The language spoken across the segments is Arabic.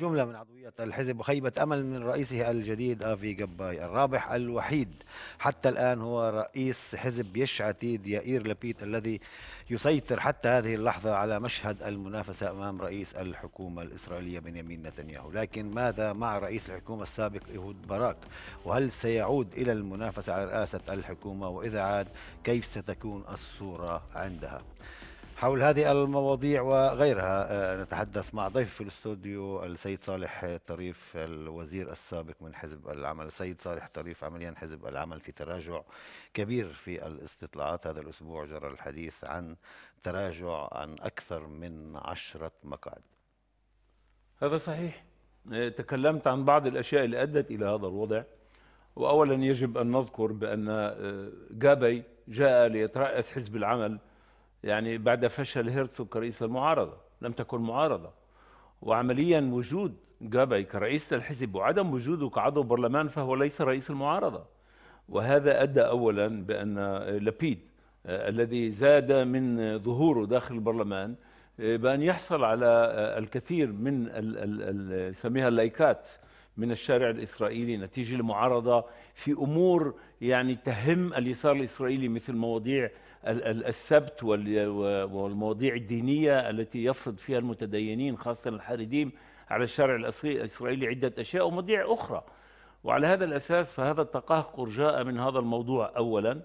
جملة من عضوية الحزب وخيبة أمل من رئيسه الجديد أفي جباي الرابح الوحيد حتى الآن هو رئيس حزب يش عتيد يائير لبيت الذي يسيطر حتى هذه اللحظة على مشهد المنافسة أمام رئيس الحكومة الإسرائيلية بنيامين نتنياهو لكن ماذا مع رئيس الحكومة السابق إيهود باراك وهل سيعود إلى المنافسة على رئاسة الحكومة وإذا عاد كيف ستكون الصورة عندها حول هذه المواضيع وغيرها آه، نتحدث مع ضيف في الاستوديو السيد صالح طريف الوزير السابق من حزب العمل السيد صالح طريف عمليا حزب العمل في تراجع كبير في الاستطلاعات هذا الأسبوع جرى الحديث عن تراجع عن أكثر من عشرة مقاعد هذا صحيح آه، تكلمت عن بعض الأشياء اللي أدت إلى هذا الوضع وأولا يجب أن نذكر بأن آه، جابي جاء ليترأس حزب العمل يعني بعد فشل هيرتسو كرئيس المعارضة لم تكن معارضة وعمليا وجود جابي كرئيس الحزب وعدم وجوده كعضو برلمان فهو ليس رئيس المعارضة وهذا أدى أولا بأن لبيد آه، الذي زاد من ظهوره داخل البرلمان آه، بأن يحصل على آه، الكثير من سميها اللايكات من الشارع الإسرائيلي نتيجة المعارضة في أمور يعني تهم اليسار الإسرائيلي مثل مواضيع السبت والمواضيع الدينية التي يفرض فيها المتدينين خاصة الحارديم على الشرع الإسرائيلي عدة أشياء ومواضيع أخرى وعلى هذا الأساس فهذا التقهقر جاء من هذا الموضوع أولا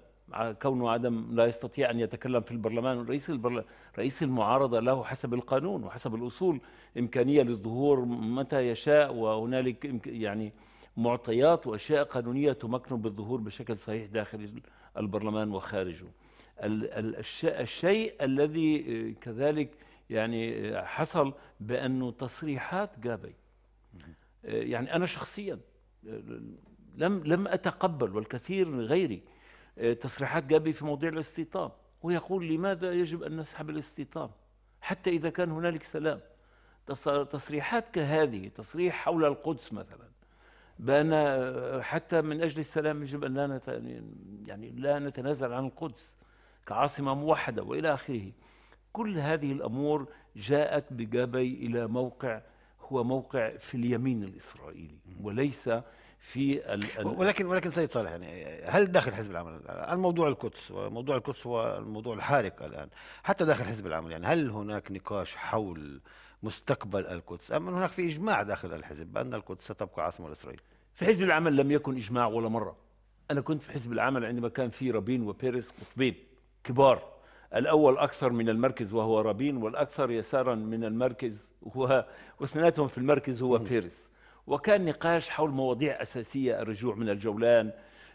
كونه عدم لا يستطيع أن يتكلم في البرلمان رئيس, البرل... رئيس المعارضة له حسب القانون وحسب الأصول إمكانية للظهور متى يشاء وهنالك يعني معطيات وأشياء قانونية تمكنه بالظهور بشكل صحيح داخل البرلمان وخارجه الشيء الذي آه، كذلك يعني آه، حصل بانه تصريحات جابي آه، يعني انا شخصيا لم لم اتقبل والكثير غيري تصريحات جابي في موضوع الاستيطان ويقول لماذا يجب ان نسحب الاستيطان حتى اذا كان هنالك سلام تصريحات كهذه تصريح حول القدس مثلا بان حتى من اجل السلام يجب ان لا يعني لا نتنازل عن القدس كعاصمة موحدة وإلى آخره كل هذه الأمور جاءت بجابي إلى موقع هو موقع في اليمين الإسرائيلي وليس في ال ولكن ولكن سيد صالح يعني هل داخل حزب العمل الموضوع القدس وموضوع القدس هو الموضوع الحارق الان حتى داخل حزب العمل يعني هل هناك نقاش حول مستقبل القدس ام هناك في اجماع داخل الحزب بان القدس ستبقى عاصمه لاسرائيل؟ في حزب العمل لم يكن اجماع ولا مره انا كنت في حزب العمل عندما كان في رابين وبيرس قطبين كبار الأول أكثر من المركز وهو رابين والأكثر يسارا من المركز هو واثنيناتهم في المركز هو بيريز وكان نقاش حول مواضيع أساسية الرجوع من الجولان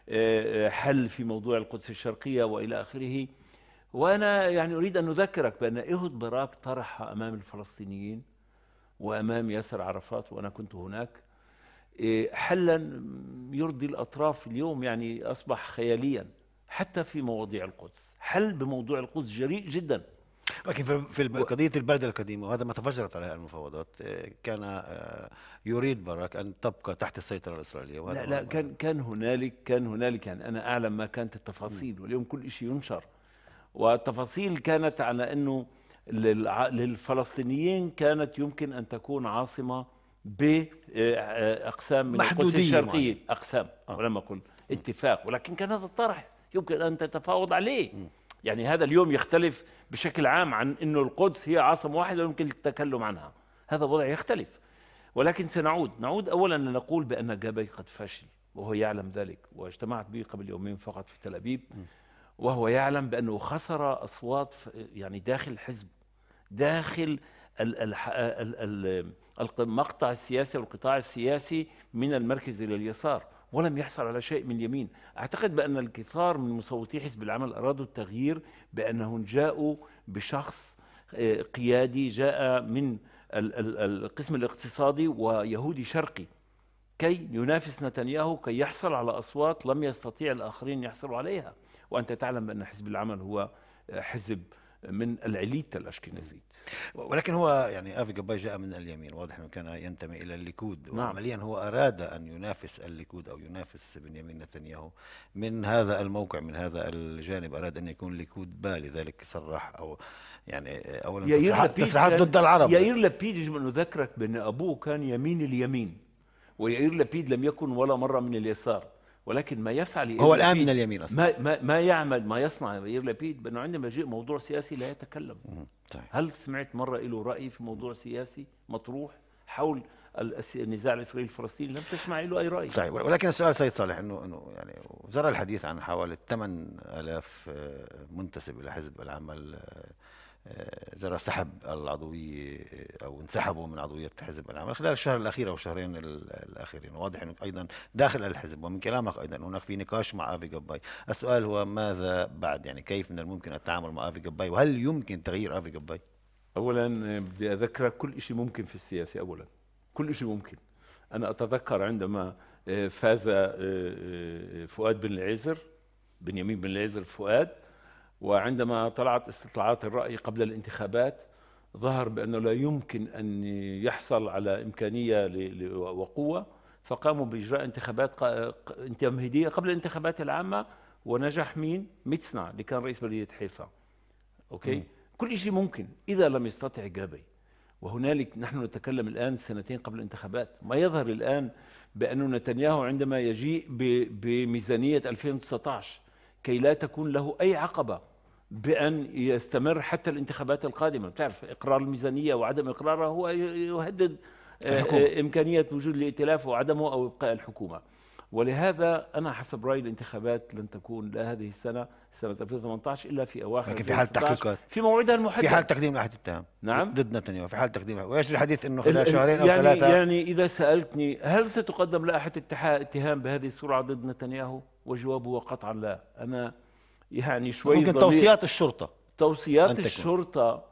آه، آه، حل في موضوع القدس الشرقية وإلى آخره وأنا يعني أريد أن أذكرك بأن إيهود باراك طرح أمام الفلسطينيين وأمام ياسر عرفات وأنا كنت هناك آه، حلا يرضي الأطراف اليوم يعني أصبح خياليا حتى في مواضيع القدس حل بموضوع القدس جريء جدا لكن في قضية البلدة القديمة وهذا ما تفجرت عليها المفاوضات آه، كان آه، يريد باراك أن تبقى تحت السيطرة الإسرائيلية وهذا لا لا كان كان هنالك كان هنالك يعني أنا أعلم ما كانت التفاصيل واليوم كل شيء ينشر والتفاصيل كانت على أنه للفلسطينيين كانت يمكن أن تكون عاصمة بأقسام آه، من القدس الشرقية أقسام آه. ولم أقل اتفاق ولكن كان هذا الطرح يمكن أن تتفاوض عليه يعني هذا اليوم يختلف بشكل عام عن أنه القدس هي عاصمة واحدة ويمكن التكلم عنها هذا وضع يختلف ولكن سنعود نعود أولا لنقول بأن جابي قد فشل وهو يعلم ذلك واجتمعت به قبل يومين فقط في تل أبيب وهو يعلم بأنه خسر أصوات يعني داخل الحزب داخل المقطع السياسي والقطاع السياسي من المركز إلى اليسار ولم يحصل على شيء من اليمين أعتقد بأن الكثار من مصوتي حزب العمل أرادوا التغيير بأنهم جاءوا بشخص آه، قيادي جاء من القسم الاقتصادي ويهودي شرقي كي ينافس نتنياهو كي يحصل على أصوات لم يستطيع الآخرين يحصلوا عليها وأنت تعلم بأن حزب العمل هو آه، حزب من العليت الاشكنازي ولكن هو يعني افي جباي جاء من اليمين واضح انه كان ينتمي الى الليكود نعم. وعمليا هو اراد ان ينافس الليكود او ينافس بنيامين نتنياهو من هذا الموقع من هذا الجانب اراد ان يكون الليكود با لذلك صرح او يعني اولا تصريحات, تصريحات ضد العرب يائير لبيد يجب ان اذكرك بان ابوه كان يمين اليمين ويائير لبيد لم يكن ولا مره من اليسار ولكن ما يفعل هو الان من اليمين اصلا ما, ما, ما يعمل ما يصنع يير لابيد بانه عندما يجيء موضوع سياسي لا يتكلم طيب. هل سمعت مره له راي في موضوع سياسي مطروح حول النزاع الاسرائيلي الفلسطيني لم تسمع له اي راي صحيح طيب، ولكن السؤال سيد صالح انه انه يعني جرى الحديث عن حوالي 8000 آه، منتسب الى حزب العمل آه، جرى سحب العضويه او انسحبوا من عضويه حزب العمل خلال الشهر الاخير او الشهرين الاخيرين، واضح انه ايضا داخل الحزب ومن كلامك ايضا هناك في نقاش مع أبي جباي، السؤال هو ماذا بعد يعني كيف من الممكن التعامل مع أبي جباي وهل يمكن تغيير أبي جباي؟ اولا بدي اذكرك كل شيء ممكن في السياسه اولا كل شيء ممكن انا اتذكر عندما آه، فاز آه، آه، فؤاد بن العزر بنيامين بن العزر فؤاد وعندما طلعت استطلاعات الرأي قبل الانتخابات ظهر بأنه لا يمكن أن يحصل على إمكانية وقوة فقاموا بإجراء انتخابات تمهيدية قبل الانتخابات العامة ونجح مين؟ ميتسنا اللي كان رئيس بلدية حيفا أوكي؟ م. كل شيء ممكن إذا لم يستطع جابي وهنالك نحن نتكلم الآن سنتين قبل الانتخابات ما يظهر الآن بأن نتنياهو عندما يجيء بميزانية 2019 كي لا تكون له أي عقبة بأن يستمر حتى الانتخابات القادمة بتعرف إقرار الميزانية وعدم إقرارها هو يهدد آه، الحكومة. آه، إمكانية وجود الائتلاف وعدمه أو إبقاء الحكومة ولهذا أنا حسب رأيي الانتخابات لن تكون لا هذه السنة سنة 2018 إلا في أواخر لكن في حال تحقيقات في موعدها المحدد في حال تقديم لائحة التهم نعم ضد نتنياهو في حال تقديمها ويجري الحديث أنه خلال شهرين أو يعني ثلاثة يعني إذا سألتني هل ستقدم لائحة اتهام بهذه السرعة ضد نتنياهو وجوابه قطعا لا أنا يعني شوي ممكن توصيات الشرطه توصيات الشرطه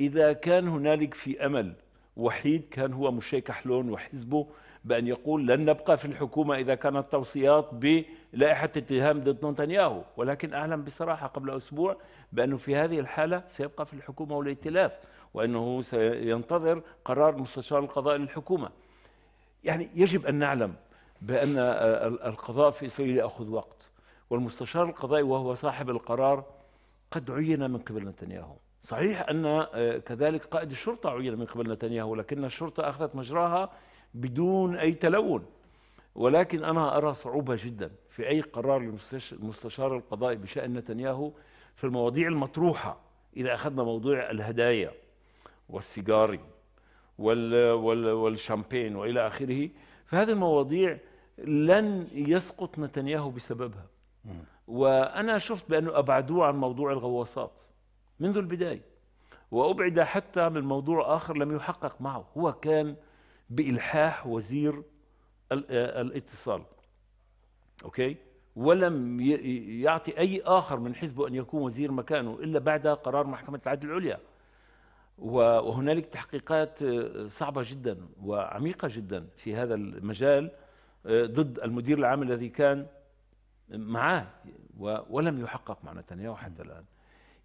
اذا كان هنالك في امل وحيد كان هو مشي كحلون وحزبه بان يقول لن نبقى في الحكومه اذا كانت توصيات بلائحه اتهام ضد نتنياهو، ولكن اعلم بصراحه قبل اسبوع بانه في هذه الحاله سيبقى في الحكومه والائتلاف، وانه سينتظر قرار مستشار القضاء للحكومه. يعني يجب ان نعلم بان القضاء في اسرائيل ياخذ وقت. والمستشار القضائي وهو صاحب القرار قد عين من قبل نتنياهو صحيح أن آه، كذلك قائد الشرطة عين من قبل نتنياهو لكن الشرطة أخذت مجراها بدون أي تلون ولكن أنا أرى صعوبة جدا في أي قرار للمستشار القضائي بشأن نتنياهو في المواضيع المطروحة إذا أخذنا موضوع الهدايا والسيجاري والشامبين وإلى آخره فهذه المواضيع لن يسقط نتنياهو بسببها وانا شفت بانه ابعدوه عن موضوع الغواصات منذ البدايه وابعد حتى من موضوع اخر لم يحقق معه هو كان بالحاح وزير آه، الاتصال اوكي ولم يعطي اي اخر من حزبه ان يكون وزير مكانه الا بعد قرار محكمه العدل العليا وهنالك تحقيقات آه، صعبه جدا وعميقه جدا في هذا المجال آه، ضد المدير العام الذي كان معاه ولم يحقق مع نتنياهو حتى الان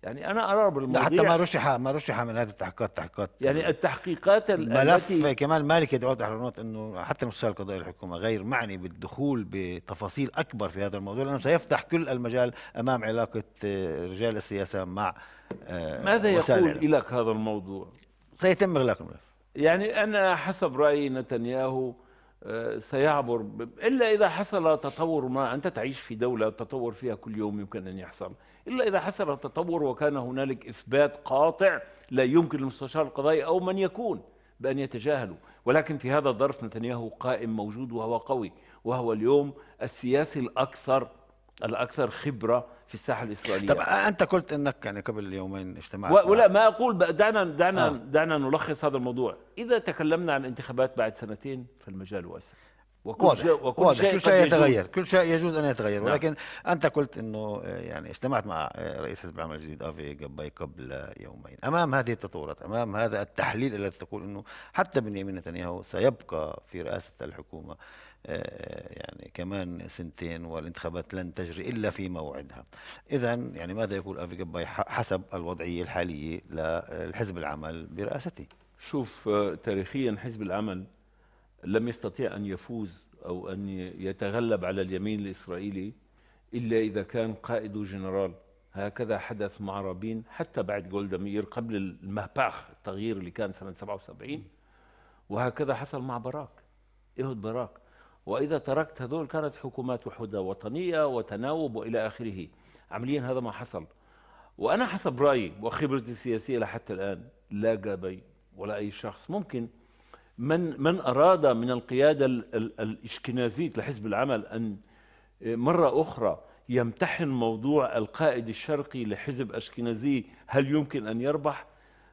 يعني انا ارى بالموضوع حتى ما رشح ما رشح من هذه التحقيقات تحقيقات يعني التحقيقات ملف التي كمال مالك يدعو الحرونات انه حتى المستشار القضائي الحكومه غير معني بالدخول بتفاصيل اكبر في هذا الموضوع لانه سيفتح كل المجال امام علاقه آه، رجال السياسه مع آه، ماذا يقول لك هذا الموضوع؟ سيتم اغلاق الملف يعني انا حسب رايي نتنياهو سيعبر الا اذا حصل تطور ما انت تعيش في دوله التطور فيها كل يوم يمكن ان يحصل الا اذا حصل تطور وكان هنالك اثبات قاطع لا يمكن لمستشار القضائي او من يكون بان يتجاهلوا ولكن في هذا الظرف نتنياهو قائم موجود وهو قوي وهو اليوم السياسي الاكثر الاكثر خبره في الساحه الاسرائيليه طب آه، انت قلت انك يعني قبل يومين اجتماع ولا ما اقول دعنا دعنا آه. دعنا نلخص هذا الموضوع اذا تكلمنا عن انتخابات بعد سنتين فالمجال واسع وكل واضح, شيء وكل واضح. شيء كل شيء يتغير كل شيء يجوز ان يتغير نعم. ولكن انت قلت انه آه، يعني اجتمعت مع آه، رئيس حزب العمل الجديد افي جباي قبل يومين امام هذه التطورات امام هذا التحليل الذي تقول انه حتى بنيامين نتنياهو سيبقى في رئاسه الحكومه آه، يعني كمان سنتين والانتخابات لن تجري إلا في موعدها إذا يعني ماذا يقول أفي حسب الوضعية الحالية للحزب العمل برئاسته شوف آه، تاريخيا حزب العمل لم يستطيع أن يفوز أو أن يتغلب على اليمين الإسرائيلي إلا إذا كان قائد جنرال هكذا حدث مع رابين حتى بعد جولدا مير قبل المهباخ التغيير اللي كان سنة 77 وهكذا حصل مع باراك إيهود باراك وإذا تركت هذول كانت حكومات وحدة وطنية وتناوب وإلى آخره عمليا هذا ما حصل وأنا حسب رأيي وخبرتي السياسية لحتى الآن لا جابي ولا أي شخص ممكن من من أراد من القيادة الإشكنازية لحزب العمل أن آه، مرة أخرى يمتحن موضوع القائد الشرقي لحزب أشكنازي هل يمكن أن يربح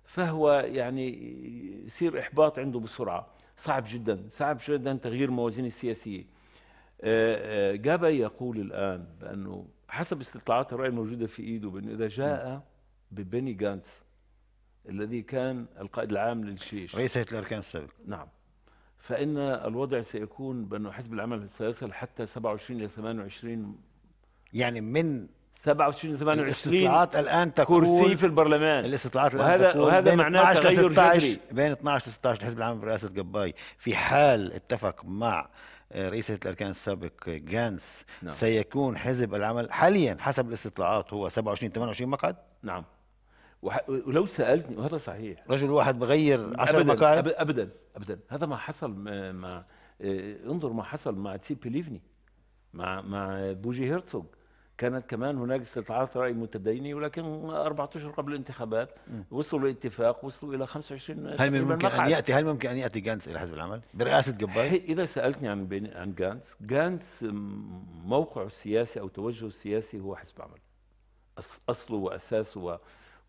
فهو يعني يصير إحباط عنده بسرعة صعب جدا صعب جدا تغيير الموازين السياسية آه، آه، جابا يقول الآن بأنه حسب استطلاعات الرأي الموجودة في إيده بأنه إذا جاء ببني جانس الذي كان القائد العام للجيش رئيس هيئة الأركان السابق نعم فإن الوضع سيكون بأنه حزب العمل سيصل حتى 27 إلى 28 يعني من 27 28 الاستطلاعات الان تكون كرسي في البرلمان الاستطلاعات الان وهذا تكون وهذا بين معناه 12 تغير 16 جذري بين 12 16 الحزب العام برئاسه جباي في حال اتفق مع رئيس هيئه الاركان السابق جانس نعم. سيكون حزب العمل حاليا حسب الاستطلاعات هو 27 28 مقعد نعم وح... ولو سالتني وهذا صحيح رجل واحد بغير 10 مقاعد ابدا ابدا هذا ما حصل مع إيه، انظر ما حصل مع تسيب ليفني مع مع بوجي هيرتسوغ كانت كمان هناك استطلاعات راي متدينه ولكن 14 قبل الانتخابات وصلوا لاتفاق وصلوا الى 25 هل من ممكن ان ياتي هل ممكن ان ياتي جانس الى حزب العمل برئاسه جبار؟ اذا سالتني عن بين عن جانس، جانس موقعه السياسي او توجهه السياسي هو حزب عمل. اصله واساسه و...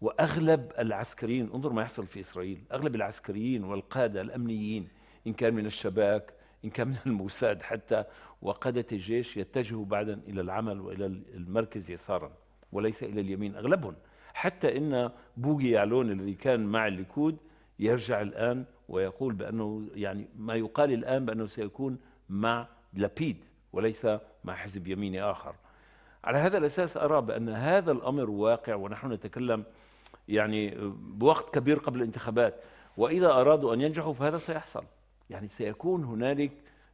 واغلب العسكريين انظر ما يحصل في اسرائيل، اغلب العسكريين والقاده الامنيين ان كان من الشباك إن كان من الموساد حتى وقادة الجيش يتجهوا بعدا إلى العمل وإلى المركز يسارا وليس إلى اليمين أغلبهم حتى إن بوغي يعلون الذي كان مع الليكود يرجع الآن ويقول بأنه يعني ما يقال الآن بأنه سيكون مع لبيد وليس مع حزب يميني آخر على هذا الأساس أرى بأن هذا الأمر واقع ونحن نتكلم يعني بوقت كبير قبل الانتخابات وإذا أرادوا أن ينجحوا فهذا سيحصل يعني سيكون هنالك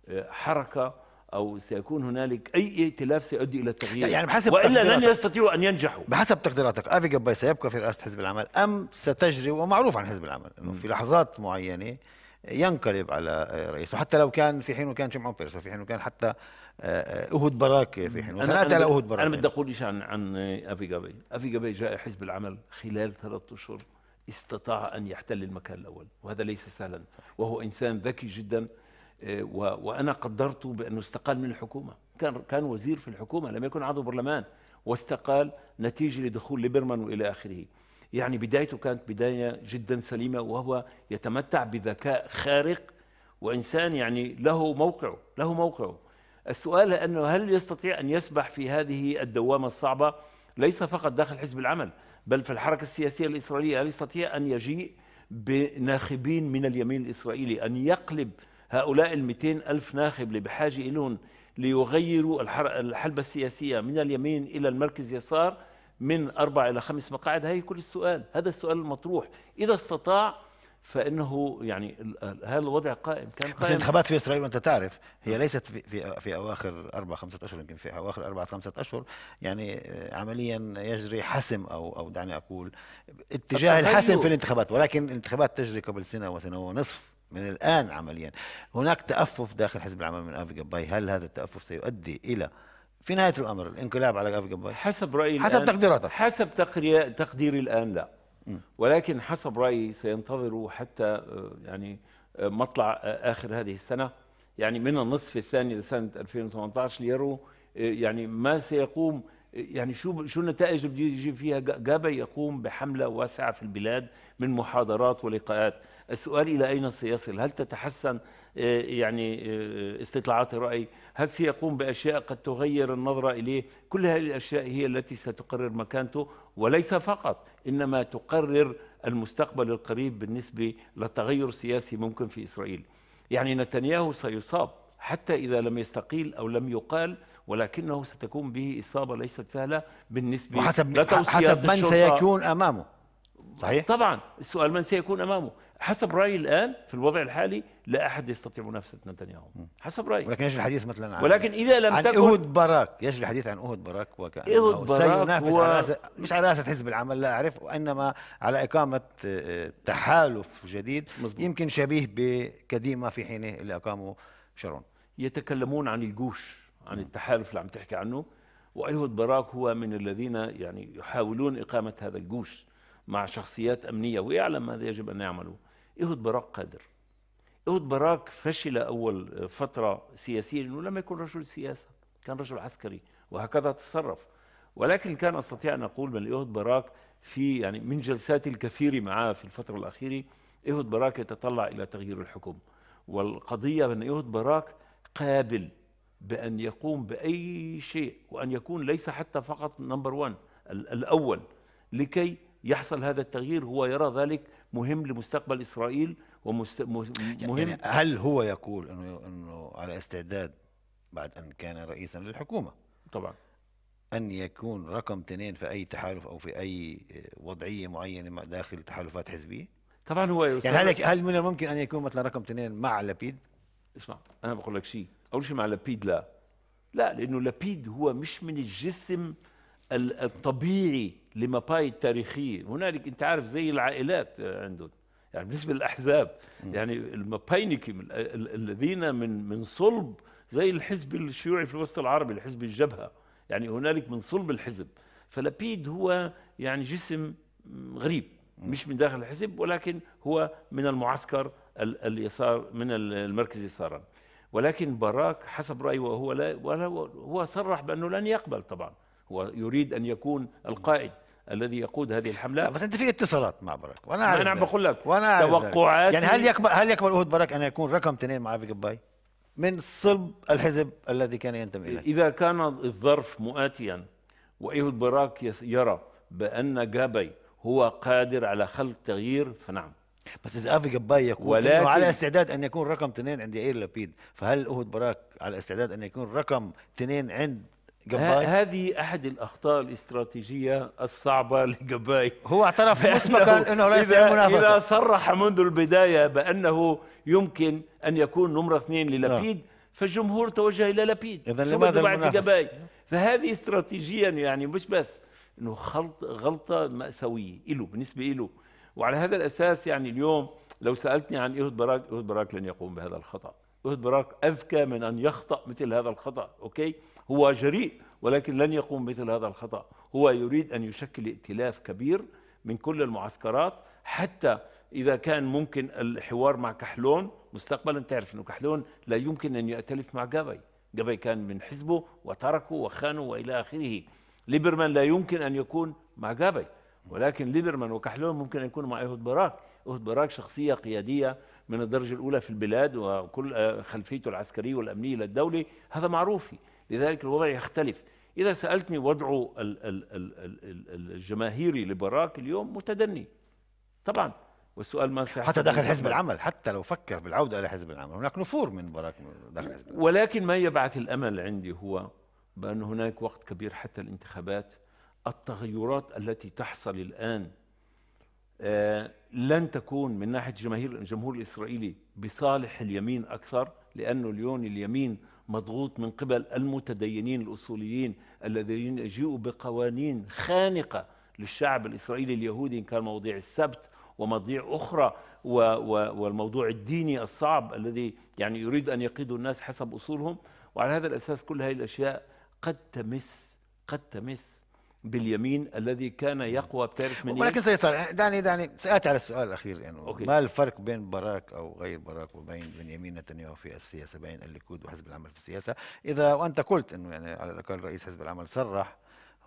آه، حركه او سيكون هنالك اي ائتلاف سيؤدي الى التغيير يعني بحسب والا لن يستطيعوا ان ينجحوا بحسب تقديراتك افي جباي سيبقى في رئاسه حزب العمل ام ستجري ومعروف عن حزب العمل انه في لحظات معينه ينقلب على رئيسه حتى لو كان في حين كان شمعون بيرس وفي حين كان حتى آه، آه، اهود براك في حين وثنات على اهود براك انا بدي اقول شيء عن عن افي جباي افي جباي جاء حزب العمل خلال ثلاثة اشهر استطاع أن يحتل المكان الأول وهذا ليس سهلا وهو إنسان ذكي جدا آه، وأنا قدرته بأنه استقال من الحكومة كان كان وزير في الحكومة لم يكن عضو برلمان واستقال نتيجة لدخول ليبرمان وإلى آخره يعني بدايته كانت بداية جدا سليمة وهو يتمتع بذكاء خارق وإنسان يعني له موقعه له موقعه السؤال أنه هل يستطيع أن يسبح في هذه الدوامة الصعبة ليس فقط داخل حزب العمل بل في الحركة السياسية الإسرائيلية هل يستطيع أن يجيء بناخبين من اليمين الإسرائيلي أن يقلب هؤلاء المئتين ألف ناخب اللي بحاجة إليهم ليغيروا الحلبة السياسية من اليمين إلى المركز يسار من أربع إلى خمس مقاعد هي كل السؤال هذا السؤال المطروح إذا استطاع فانه يعني هذا الوضع قائم كان قائم بس الانتخابات في اسرائيل وانت تعرف هي ليست في في, اواخر اربع خمسة اشهر يمكن في اواخر اربع خمسة اشهر يعني آه، عمليا يجري حسم او او دعني اقول اتجاه الحسم في الانتخابات ولكن الانتخابات تجري قبل سنه وسنه ونصف من الان عمليا هناك تأفف داخل حزب العمل من افي جباي هل هذا التأفف سيؤدي الى في نهايه الامر الانقلاب على افي جباي حسب رايي حسب تقديراتك حسب تقديري الان لا ولكن حسب رايي سينتظروا حتى آه، يعني آه، مطلع آه، اخر هذه السنه يعني من النصف الثاني لسنه 2018 ليروا يعني ما سيقوم يعني شو شو النتائج اللي بده يجي فيها جابا يقوم بحمله واسعه في البلاد من محاضرات ولقاءات السؤال الى اين سيصل هل تتحسن آه، يعني آه، استطلاعات الرأي هل سيقوم بأشياء قد تغير النظرة إليه كل هذه الأشياء هي التي ستقرر مكانته وليس فقط إنما تقرر المستقبل القريب بالنسبة للتغير السياسي ممكن في إسرائيل يعني نتنياهو سيصاب حتى إذا لم يستقيل أو لم يقال ولكنه ستكون به إصابة ليست سهلة بالنسبة وحسب حسب من سيكون أمامه صحيح؟ طبعا السؤال من سيكون أمامه حسب رايي الان في الوضع الحالي لا احد يستطيع منافسه نتنياهو حسب رايي ولكن ايش الحديث مثلا عن ولكن اذا لم عن تكن اهود باراك ايش الحديث عن اهود باراك وكانه اهود براك سينافس و... على أس... مش على اساس حزب العمل لا اعرف وانما على اقامه آه، تحالف جديد مزبوط. يمكن شبيه بكديما في حينه اللي اقامه شارون يتكلمون عن الجوش عن التحالف اللي عم تحكي عنه وايهود باراك هو من الذين يعني يحاولون اقامه هذا الجوش مع شخصيات امنيه ويعلم ماذا يجب ان يعملوا ايهود باراك قادر ايهود باراك فشل اول فتره سياسيه لانه لم يكن رجل سياسه كان رجل عسكري وهكذا تصرف ولكن كان استطيع ان اقول من ايهود باراك في يعني من جلساتي الكثير معه في الفتره الاخيره ايهود باراك يتطلع الى تغيير الحكم والقضيه بان ايهود باراك قابل بأن يقوم بأي شيء وأن يكون ليس حتى فقط نمبر 1 الأول لكي يحصل هذا التغيير هو يرى ذلك مهم لمستقبل إسرائيل ومهم يعني, يعني هل هو يقول أنه, أنه على استعداد بعد أن كان رئيسا للحكومة طبعا أن يكون رقم اثنين في أي تحالف أو في أي وضعية معينة داخل تحالفات حزبية طبعا هو يعني هل, هل من الممكن أن يكون مثلا رقم اثنين مع لبيد اسمع أنا بقول لك شيء أول شيء مع لبيد لا لا لأنه لبيد هو مش من الجسم الطبيعي لمباي التاريخيه هنالك انت عارف زي العائلات عندهم يعني بالنسبه للاحزاب يعني المباينكي الذين من من صلب زي الحزب الشيوعي في الوسط العربي الحزب الجبهه يعني هنالك من صلب الحزب فلبيد هو يعني جسم غريب مش من داخل الحزب ولكن هو من المعسكر اليسار من المركز يسارا ولكن باراك حسب رايي وهو لا هو صرح بانه لن يقبل طبعا هو يريد ان يكون القائد الذي يقود هذه الحمله بس انت في اتصالات مع برك وانا اعرف انا عم بقول لك وانا توقعات يعني هل يقبل هل يقبل اهود برك ان يكون رقم اثنين مع أبي جباي من صلب الحزب الذي كان ينتمي اليه اذا كان الظرف مؤاتيا وايهود براك يرى بان جابي هو قادر على خلق تغيير فنعم بس اذا افي جباي يقول ولكن انه على استعداد ان يكون رقم اثنين عند يائير لبيد فهل اهود براك على استعداد ان يكون رقم اثنين عند هذه احد الاخطاء الاستراتيجيه الصعبه لجباي هو اعترف مسبقا انه ليس المنافسه اذا صرح منذ البدايه بانه يمكن ان يكون نمره اثنين للابيد نعم. فالجمهور توجه الى لابيد اذا لماذا بعد جباي فهذه استراتيجيا يعني مش بس انه خلط غلطه ماساويه له بالنسبه له وعلى هذا الاساس يعني اليوم لو سالتني عن ايهود براك ايهود براك لن يقوم بهذا الخطا ايهود براك اذكى من ان يخطا مثل هذا الخطا اوكي هو جريء ولكن لن يقوم مثل هذا الخطأ هو يريد أن يشكل ائتلاف كبير من كل المعسكرات حتى إذا كان ممكن الحوار مع كحلون مستقبلا تعرف أنه كحلون لا يمكن أن يأتلف مع جابي جابي كان من حزبه وتركه وخانه وإلى آخره ليبرمان لا يمكن أن يكون مع جابي ولكن ليبرمان وكحلون ممكن أن يكونوا مع إيهود باراك إيهود باراك شخصية قيادية من الدرجة الأولى في البلاد وكل آه، خلفيته العسكرية والأمنية للدولة هذا معروف لذلك الوضع يختلف إذا سألتني وضعه الجماهيري لبراك اليوم متدني طبعا والسؤال ما حتى داخل حزب العمل حتى لو فكر بالعودة إلى حزب العمل هناك نفور من براك داخل حزب العمل ولكن ما يبعث الأمل عندي هو بأن هناك وقت كبير حتى الانتخابات التغيرات التي تحصل الآن آه، لن تكون من ناحية جماهير الجمهور الإسرائيلي بصالح اليمين أكثر لأنه اليوم اليمين مضغوط من قبل المتدينين الأصوليين الذين جاءوا بقوانين خانقة للشعب الإسرائيلي اليهودي إن كان مواضيع السبت ومواضيع أخرى و و والموضوع الديني الصعب الذي يعني يريد أن يقيدوا الناس حسب أصولهم وعلى هذا الأساس كل هذه الأشياء قد تمس قد تمس باليمين الذي كان يقوى بتعرف من ولكن سيصار دعني دعني ساتي على السؤال الاخير يعني أوكي. ما الفرق بين باراك او غير باراك وبين بين يمين نتنياهو في السياسه بين الليكود وحزب العمل في السياسه اذا وانت قلت انه يعني على الاقل رئيس حزب العمل صرح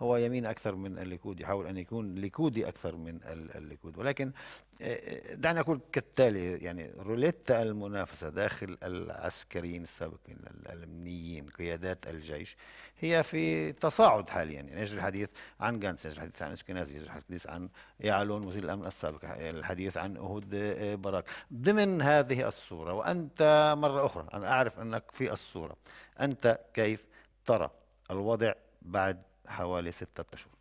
هو يمين اكثر من الليكود يحاول ان يكون ليكودي اكثر من الليكود ولكن آه، آه، دعني اقول كالتالي يعني روليتا المنافسه داخل العسكريين السابقين الامنيين قيادات الجيش هي في تصاعد حاليا يعني يجري الحديث عن جانس يجري الحديث عن اشكنازي يجري الحديث عن يعلون وزير الامن السابق الحديث عن اهود آه، باراك ضمن هذه الصوره وانت مره اخرى انا اعرف انك في الصوره انت كيف ترى الوضع بعد حوالي ستة أشهر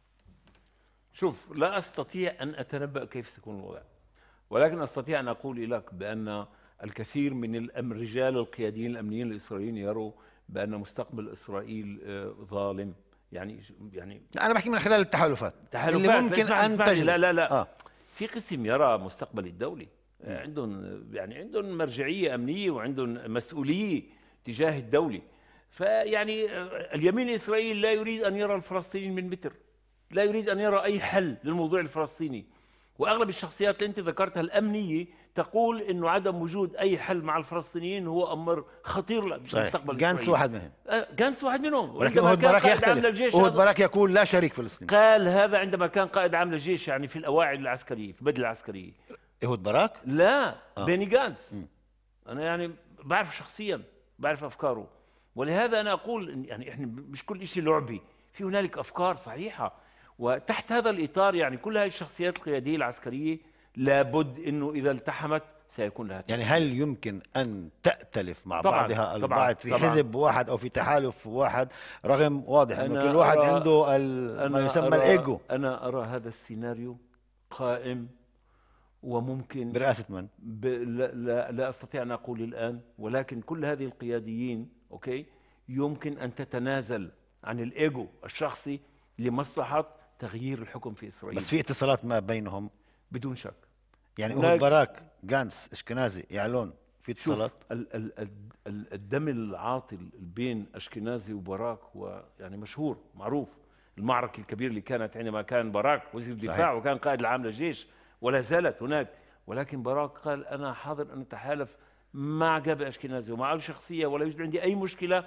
شوف لا أستطيع أن أتنبأ كيف سيكون الوضع ولكن أستطيع أن أقول لك بأن الكثير من الرجال رجال القياديين الأمنيين الإسرائيليين يروا بأن مستقبل إسرائيل آه، ظالم يعني يعني انا بحكي من خلال التحالفات التحالفات اللي ممكن ان تجري لا لا لا آه. في قسم يرى مستقبل الدوله عندهم يعني عندهم مرجعيه امنيه وعندهم مسؤوليه تجاه الدوله فيعني آه، اليمين الإسرائيلي لا يريد أن يرى الفلسطينيين من متر لا يريد أن يرى أي حل للموضوع الفلسطيني وأغلب الشخصيات اللي أنت ذكرتها الأمنية تقول أنه عدم وجود أي حل مع الفلسطينيين هو أمر خطير لمستقبل جانس واحد منهم آه، جانس واحد منهم ولكن هو باراك يختلف أهود يقول لا شريك فلسطيني قال هذا عندما كان قائد عام للجيش يعني في الاواعي العسكرية في بدل العسكرية ايهود باراك؟ لا آه. بيني جانس م. أنا يعني بعرف شخصيا بعرف أفكاره ولهذا انا اقول يعني احنا مش كل شيء لعبي في هنالك افكار صحيحه وتحت هذا الاطار يعني كل هذه الشخصيات القياديه العسكريه لابد انه اذا التحمت سيكون لها تحمل. يعني هل يمكن ان تأتلف مع طبعًا بعضها البعض طبعًا في طبعًا حزب واحد او في تحالف واحد رغم واضح انه كل واحد عنده ما يسمى الايجو انا ارى هذا السيناريو قائم وممكن برئاسه من؟ ب... لا, لا, لا استطيع ان اقول الان ولكن كل هذه القياديين اوكي يمكن ان تتنازل عن الايجو الشخصي لمصلحه تغيير الحكم في اسرائيل بس في اتصالات ما بينهم بدون شك يعني اهود باراك جانس اشكنازي يعلون في اتصالات ال ال ال الدم العاطل بين اشكنازي وباراك هو يعني مشهور معروف المعركة الكبيرة اللي كانت عندما كان باراك وزير الدفاع وكان قائد العام للجيش ولا زالت هناك ولكن باراك قال أنا حاضر أن أتحالف مع جابر أشكنازي ومع أي شخصية ولا يوجد عندي أي مشكلة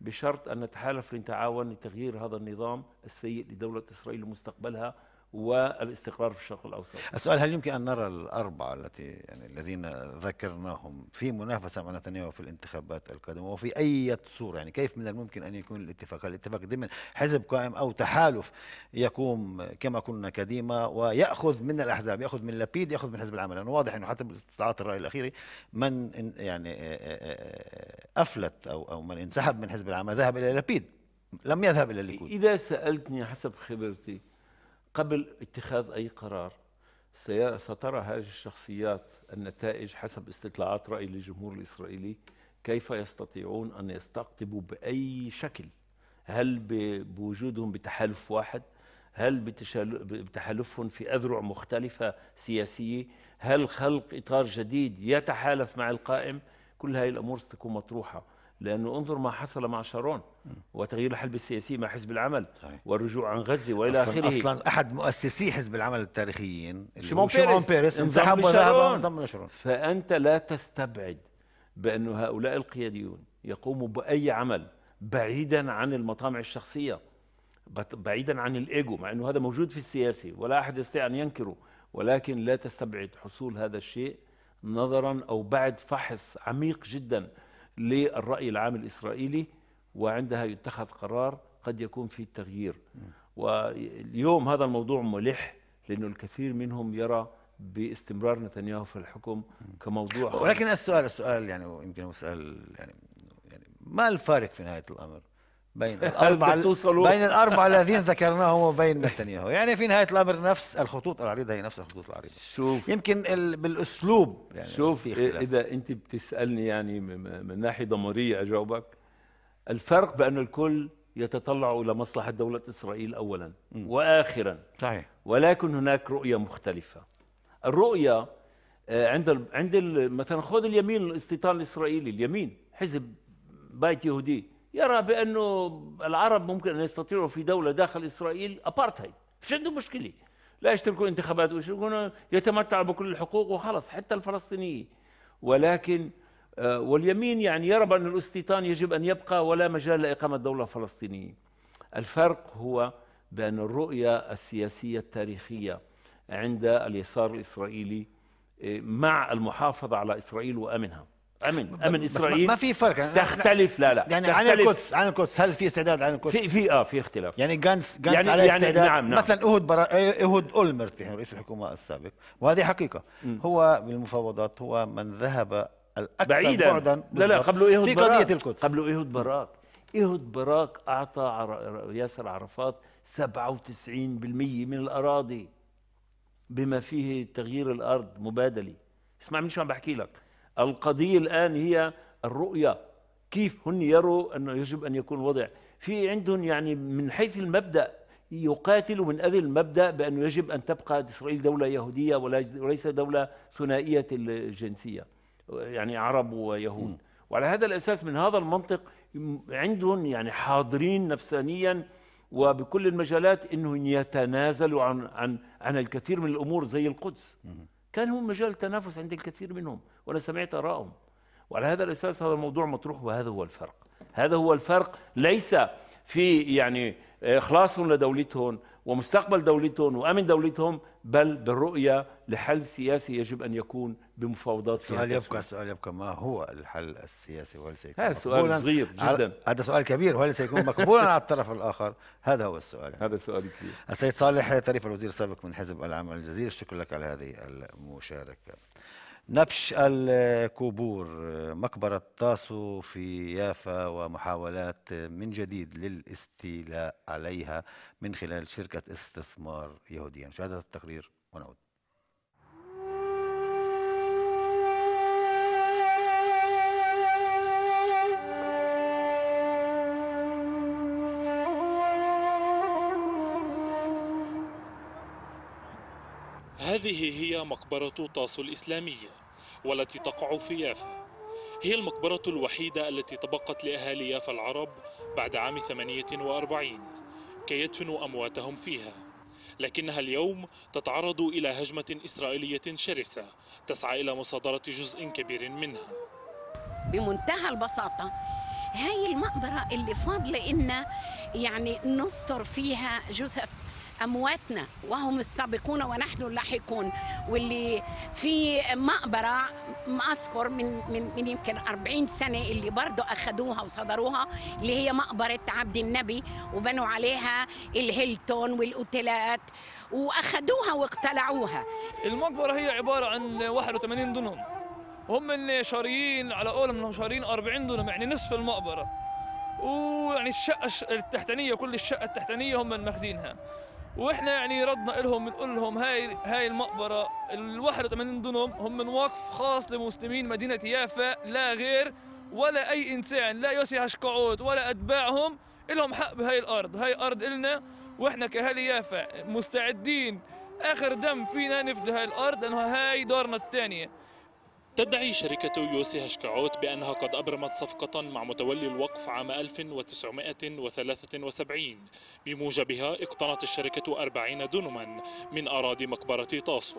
بشرط أن نتحالف لنتعاون لتغيير هذا النظام السيء لدولة إسرائيل ومستقبلها والاستقرار في الشرق الاوسط. السؤال هل يمكن ان نرى الاربعه التي يعني الذين ذكرناهم في منافسه مع نتنياهو في الانتخابات القادمه وفي اي صوره يعني كيف من الممكن ان يكون الاتفاق؟ هل الاتفاق ضمن حزب قائم او تحالف يقوم كما قلنا كديما وياخذ من الاحزاب ياخذ من لبيد ياخذ من حزب العمل لانه يعني واضح انه حتى باستطاعات الراي الاخيره من يعني افلت او او من انسحب من حزب العمل ذهب الى لبيد لم يذهب الى الليكود. اذا سالتني حسب خبرتي قبل اتخاذ أي قرار سترى هذه الشخصيات النتائج حسب استطلاعات رأي الجمهور الإسرائيلي كيف يستطيعون أن يستقطبوا بأي شكل هل بوجودهم بتحالف واحد هل بتحالفهم في أذرع مختلفة سياسية هل خلق إطار جديد يتحالف مع القائم كل هذه الأمور ستكون مطروحة لانه انظر ما حصل مع شارون وتغيير الحلبة السياسية مع حزب العمل صحيح. والرجوع عن غزة والى اخره اصلا احد مؤسسي حزب العمل التاريخيين شيمون بيريس, بيريس انسحب وذهب وانضم لشارون فانت لا تستبعد بانه هؤلاء القياديون يقوموا باي عمل بعيدا عن المطامع الشخصية بعيدا عن الايجو مع انه هذا موجود في السياسه ولا احد يستطيع ان ينكره ولكن لا تستبعد حصول هذا الشيء نظرا او بعد فحص عميق جدا للرأي العام الإسرائيلي وعندها يتخذ قرار قد يكون فيه التغيير واليوم هذا الموضوع ملح لأنه الكثير منهم يرى باستمرار نتنياهو في الحكم كموضوع ولكن السؤال السؤال يعني يمكن سؤال يعني, يعني ما الفارق في نهاية الأمر بين الأربعة بين الأربعة الذين ذكرناهم وبين نتنياهو يعني في نهاية الأمر نفس الخطوط العريضة هي نفس الخطوط العريضة شوف يمكن بالأسلوب يعني شوف في اختلاف. إذا أنت بتسألني يعني من ناحية ضميرية أجاوبك الفرق بأن الكل يتطلع إلى مصلحة دولة إسرائيل أولا م. وآخرا صحيح ولكن هناك رؤية مختلفة الرؤية آه، عند ال عند ال مثلا خذ اليمين الاستيطان الإسرائيلي اليمين حزب بيت يهودي يرى بأنه العرب ممكن أن يستطيعوا في دولة داخل إسرائيل أبارتهايد مش عنده مشكلة لا يشتركوا انتخابات ويشتركون يتمتعوا بكل الحقوق وخلص حتى الفلسطينيين ولكن آه، واليمين يعني يرى بأن الاستيطان يجب أن يبقى ولا مجال لإقامة دولة فلسطينية الفرق هو بأن الرؤية السياسية التاريخية عند اليسار الإسرائيلي آه، مع المحافظة على إسرائيل وأمنها امن امن اسرائيل ما في فرق يعني تختلف لا لا يعني عن القدس عن القدس هل في استعداد عن القدس في في اه في اختلاف يعني جانس جانس يعني على يعني استعداد نعم نعم مثلا اهود برا أه، اهود اولمرت يعني رئيس الحكومه السابق وهذه حقيقه م. هو بالمفاوضات هو من ذهب الاكثر بعيدا بعدا لا لا قبل ايهود في قضيه القدس قبل ايهود باراك ايهود باراك اعطى ياسر عرفات 97% من الاراضي بما فيه تغيير الارض مبادله اسمع مني شو عم بحكي لك القضية الآن هي الرؤية كيف هن يروا أنه يجب أن يكون وضع في عندهم يعني من حيث المبدأ يقاتل من أذى المبدأ بأنه يجب أن تبقى إسرائيل دولة يهودية وليس دولة ثنائية الجنسية يعني عرب ويهود وعلى هذا الأساس من هذا المنطق عندهم يعني حاضرين نفسانياً وبكل المجالات انهم يتنازلوا عن عن عن الكثير من الامور زي القدس كان هم مجال تنافس عند الكثير منهم وأنا سمعت آرائهم وعلى هذا الأساس هذا الموضوع مطروح وهذا هو الفرق هذا هو الفرق ليس في يعني إخلاصهم لدولتهم ومستقبل دولتهم وأمن دولتهم بل بالرؤية لحل سياسي يجب أن يكون بمفاوضات سياسيه سؤال يبقى السؤال. يبقى ما هو الحل السياسي وهل سيكون هذا سؤال صغير جدا هذا سؤال كبير وهل سيكون مقبولا على الطرف الآخر هذا هو السؤال هذا سؤال كبير السيد صالح طريف الوزير السابق من حزب العمل الجزيري شكرا لك على هذه المشاركة نبش الكبور مقبرة طاسو في يافا ومحاولات من جديد للاستيلاء عليها من خلال شركة استثمار يهودية شهادة التقرير ونعود هذه هي مقبرة طاسو الإسلامية والتي تقع في يافا هي المقبرة الوحيدة التي تبقت لأهالي يافا العرب بعد عام 48 كي يدفنوا أمواتهم فيها لكنها اليوم تتعرض إلى هجمة إسرائيلية شرسة تسعى إلى مصادرة جزء كبير منها بمنتهى البساطة هاي المقبرة اللي فاضلة إن يعني نستر فيها جثث امواتنا وهم السابقون ونحن اللاحقون واللي في مقبره اذكر من من من يمكن 40 سنه اللي برضه اخذوها وصدروها اللي هي مقبره عبد النبي وبنوا عليها الهيلتون والاوتيلات واخذوها واقتلعوها المقبره هي عباره عن 81 دونم هم اللي شاريين على قولهم انهم شاريين 40 دونم يعني نصف المقبره ويعني الشقه التحتانيه كل الشقه التحتانيه هم اللي ماخدينها واحنا يعني ردنا لهم بنقول لهم هاي هاي المقبره ال 81 دونم هم من وقف خاص لمسلمين مدينه يافا لا غير ولا اي انسان لا يوسي هشكعوت ولا اتباعهم لهم حق بهاي الارض هاي ارض النا واحنا كاهالي يافا مستعدين اخر دم فينا نفدي هاي الارض لانه هاي دارنا الثانيه تدعي شركة يوسي هشكعوت بأنها قد أبرمت صفقة مع متولي الوقف عام 1973 بموجبها اقتنت الشركة 40 دونما من أراضي مقبرة طاسو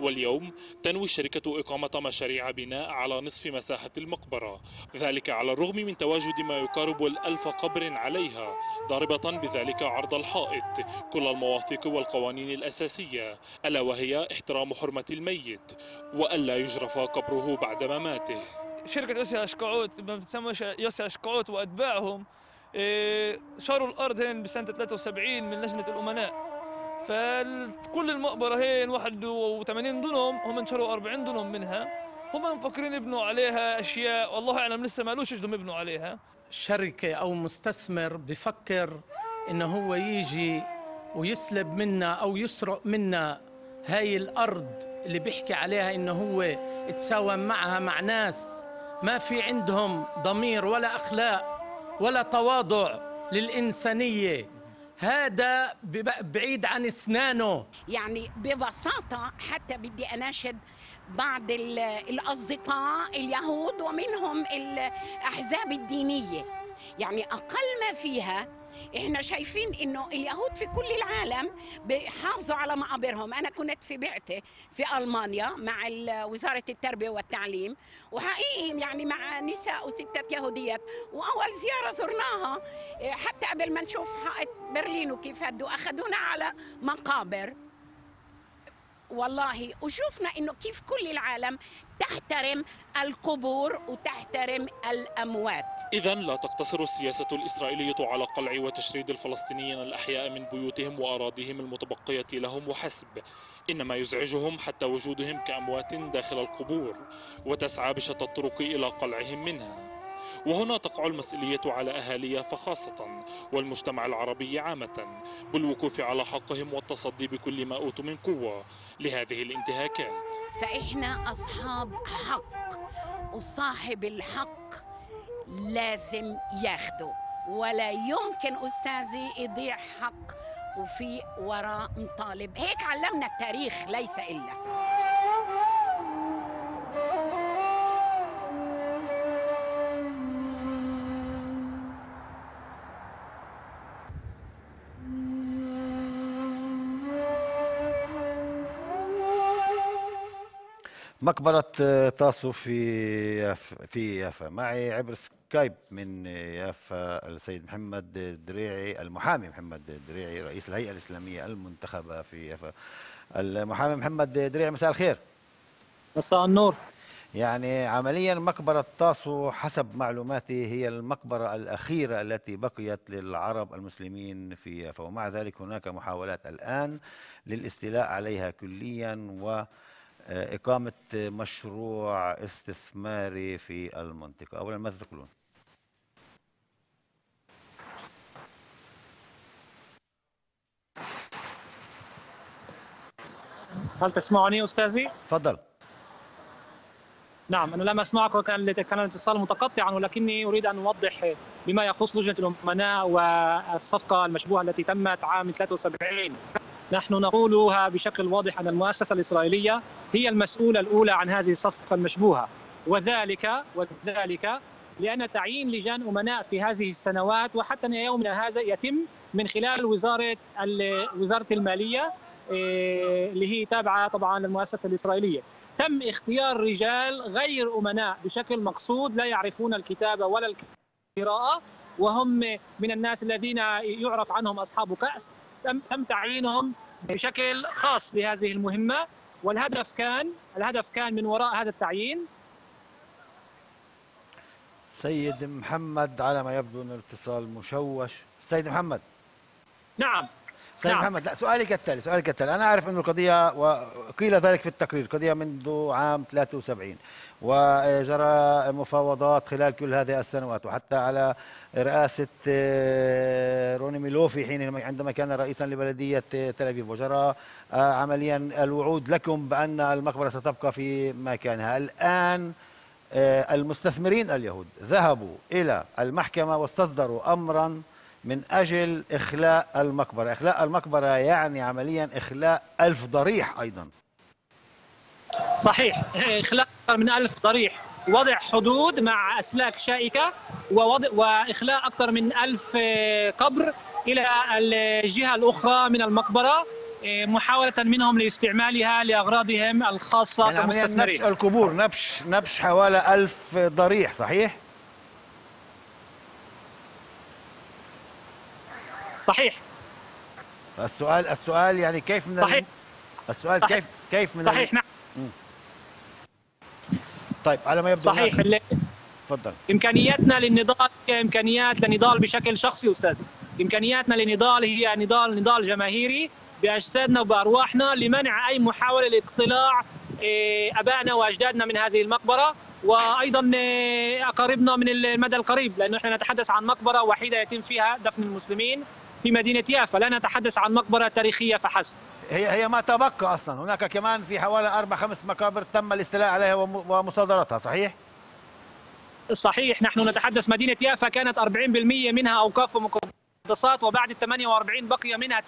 واليوم تنوي الشركة إقامة مشاريع بناء على نصف مساحة المقبرة ذلك على الرغم من تواجد ما يقارب الألف قبر عليها ضاربة بذلك عرض الحائط كل المواثيق والقوانين الأساسية ألا وهي احترام حرمة الميت وألا يجرف قبر ذكره بعد مماته شركة يوسي أشكعوت بتسمى يوسي أشكعوت وأتباعهم إيه، شاروا الأرض هين بسنة 73 من لجنة الأمناء فكل المقبرة هين 81 دونم هم انشروا 40 دونم منها هم مفكرين يبنوا عليها أشياء والله أعلم لسه ما لوش يجدوا يبنوا عليها شركة أو مستثمر بفكر إنه هو يجي ويسلب منا أو يسرق منا هاي الأرض اللي بيحكي عليها إنه هو تساوم معها مع ناس ما في عندهم ضمير ولا أخلاق ولا تواضع للإنسانية هذا بعيد عن اسنانه يعني ببساطه حتى بدي اناشد بعض الاصدقاء اليهود ومنهم الاحزاب الدينيه يعني اقل ما فيها احنا شايفين انه اليهود في كل العالم بيحافظوا على مقابرهم انا كنت في بعثه في المانيا مع وزاره التربيه والتعليم وحقيقي يعني مع نساء وستات يهوديات واول زياره زرناها إيه، حتى قبل ما نشوف حائط برلين وكيف هدوا اخذونا على مقابر والله وشفنا انه كيف كل العالم تحترم القبور وتحترم الاموات. اذا لا تقتصر السياسه الاسرائيليه على قلع وتشريد الفلسطينيين الاحياء من بيوتهم واراضيهم المتبقيه لهم وحسب، انما يزعجهم حتى وجودهم كاموات داخل القبور، وتسعى بشتى الطرق الى قلعهم منها. وهنا تقع المسؤولية على أهالي فخاصة والمجتمع العربي عامة بالوقوف على حقهم والتصدي بكل ما أوتوا من قوة لهذه الانتهاكات فإحنا أصحاب حق وصاحب الحق لازم ياخده ولا يمكن أستاذي يضيع حق وفي وراء مطالب هيك علمنا التاريخ ليس إلا مقبرة طاسو آه، في يافا في يافا معي عبر سكايب من آه، يافا السيد محمد الدريعي المحامي محمد الدريعي رئيس الهيئة الإسلامية المنتخبة في يافا المحامي محمد دريعي مساء الخير مساء النور يعني عمليا مقبرة طاسو حسب معلوماتي هي المقبرة الأخيرة التي بقيت للعرب المسلمين في يافا ومع ذلك هناك محاولات الآن للاستيلاء عليها كليا و إقامة مشروع استثماري في المنطقة أولا ماذا تقولون؟ هل تسمعني أستاذي؟ تفضل نعم أنا لم أسمعك وكان كان الاتصال متقطعا ولكني أريد أن أوضح بما يخص لجنة الأمناء والصفقة المشبوهة التي تمت عام 73 نحن نقولها بشكل واضح أن المؤسسة الإسرائيلية هي المسؤولة الأولى عن هذه الصفقة المشبوهة وذلك وذلك لأن تعيين لجان أمناء في هذه السنوات وحتى يومنا هذا يتم من خلال وزارة وزارة المالية إيه، اللي هي تابعة طبعا للمؤسسة الإسرائيلية تم اختيار رجال غير أمناء بشكل مقصود لا يعرفون الكتابة ولا القراءة وهم من الناس الذين يعرف عنهم أصحاب كأس تم تعيينهم بشكل خاص بهذه المهمه والهدف كان الهدف كان من وراء هذا التعيين سيد محمد على ما يبدو ان الاتصال مشوش سيد محمد نعم سيد نعم. محمد لا سؤالي كالتالي سؤالي كالتالي انا اعرف انه القضيه وقيل ذلك في التقرير قضيه منذ عام 73 وجرى مفاوضات خلال كل هذه السنوات وحتى على رئاسة آه، روني ميلوفي حين عندما كان رئيسا لبلدية آه، تل أبيب وجرى آه، عمليا الوعود لكم بأن المقبرة ستبقى في مكانها الآن المستثمرين اليهود ذهبوا إلى المحكمة واستصدروا أمرا من أجل إخلاء المقبرة إخلاء المقبرة يعني عمليا إخلاء ألف ضريح أيضا صحيح إخلاء من ألف ضريح وضع حدود مع أسلاك شائكة ووضع وإخلاء أكثر من ألف آه، قبر إلى الجهة الأخرى من المقبرة آه، محاولة منهم لاستعمالها لأغراضهم الخاصة يعني نبش القبور نبش نبش حوالي ألف ضريح صحيح؟ صحيح السؤال السؤال يعني كيف من صحيح السؤال صحيح. كيف كيف من صحيح نعم طيب على ما يبدو صحيح تفضل امكانياتنا للنضال هي امكانيات لنضال بشكل شخصي استاذي امكانياتنا للنضال هي نضال نضال جماهيري باجسادنا وبارواحنا لمنع اي محاوله لاقتلاع إيه، ابائنا واجدادنا من هذه المقبره وايضا إيه، اقاربنا من المدى القريب لانه احنا نتحدث عن مقبره وحيده يتم فيها دفن المسلمين في مدينة يافا لا نتحدث عن مقبرة تاريخية فحسب هي هي ما تبقى أصلا هناك كمان في حوالي أربع خمس مقابر تم الاستيلاء عليها ومصادرتها صحيح؟ صحيح نحن نتحدث مدينة يافا كانت 40% منها أوقاف ومقدسات وبعد ال 48 بقي منها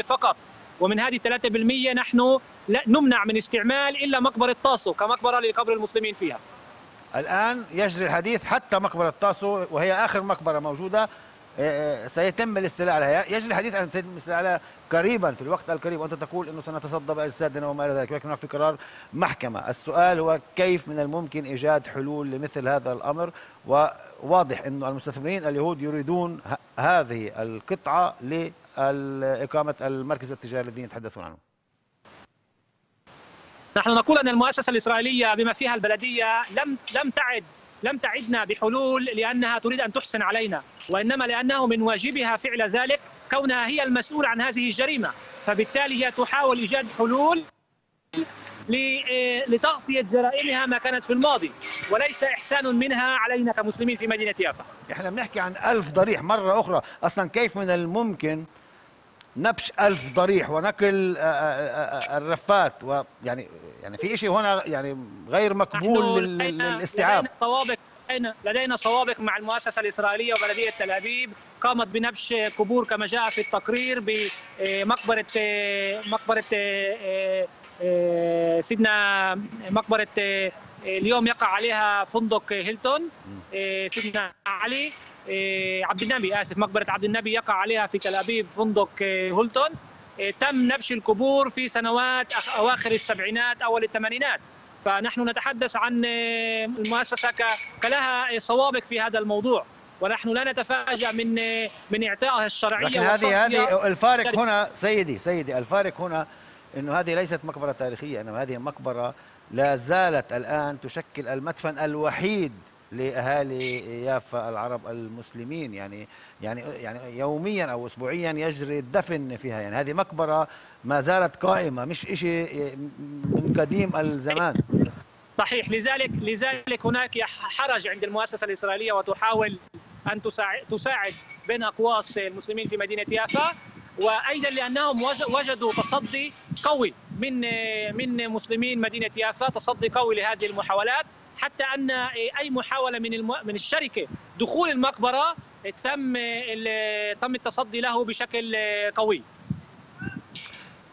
3% فقط ومن هذه ال 3% نحن لا نمنع من استعمال إلا مقبرة طاسو كمقبرة لقبر المسلمين فيها الآن يجري الحديث حتى مقبرة طاسو وهي آخر مقبرة موجودة آه، آه، سيتم الاستيلاء عليها يجري الحديث عن سيتم الاستيلاء عليها قريبا في الوقت القريب وانت تقول انه سنتصدى باجسادنا وما الى ذلك ولكن هناك في قرار محكمه السؤال هو كيف من الممكن ايجاد حلول لمثل هذا الامر وواضح انه المستثمرين اليهود يريدون هذه القطعه لإقامة المركز التجاري الذي يتحدثون عنه نحن نقول أن المؤسسة الإسرائيلية بما فيها البلدية لم لم تعد لم تعدنا بحلول لأنها تريد أن تحسن علينا وإنما لأنه من واجبها فعل ذلك كونها هي المسؤولة عن هذه الجريمة فبالتالي هي تحاول إيجاد حلول آه، لتغطية جرائمها ما كانت في الماضي وليس إحسان منها علينا كمسلمين في مدينة يافا احنا بنحكي عن ألف ضريح مرة أخرى أصلا كيف من الممكن نبش ألف ضريح ونقل آه، آه، آه، الرفات ويعني يعني في شيء هنا يعني غير مقبول للاستيعاب طوابق لدينا صوابق مع المؤسسه الاسرائيليه وبلديه تل ابيب قامت بنبش قبور كما جاء في التقرير بمقبره مقبره سيدنا مقبره اليوم يقع عليها فندق هيلتون سيدنا علي إيه، عبد النبي اسف مقبره عبد النبي يقع عليها في تل ابيب فندق إيه، هولتون إيه، تم نبش القبور في سنوات اواخر السبعينات اول الثمانينات فنحن نتحدث عن المؤسسه كلها سوابق في هذا الموضوع ونحن لا نتفاجأ من من إعطائها الشرعية لكن هذه هذه الفارق هنا سيدي سيدي الفارق هنا أنه هذه ليست مقبرة تاريخية إنما هذه مقبرة لا زالت الآن تشكل المدفن الوحيد لاهالي يافا العرب المسلمين يعني يعني يعني يوميا او اسبوعيا يجري الدفن فيها يعني هذه مقبره ما زالت قائمه مش شيء من قديم الزمان صحيح لذلك لذلك هناك حرج عند المؤسسه الاسرائيليه وتحاول ان تساعد تساعد بين اقواس المسلمين في مدينه يافا وايضا لانهم وجدوا تصدي قوي من من مسلمين مدينه يافا تصدي قوي لهذه المحاولات حتى ان إيه، اي محاوله من من الشركه دخول المقبره إيه، تم تم التصدي له بشكل إيه، قوي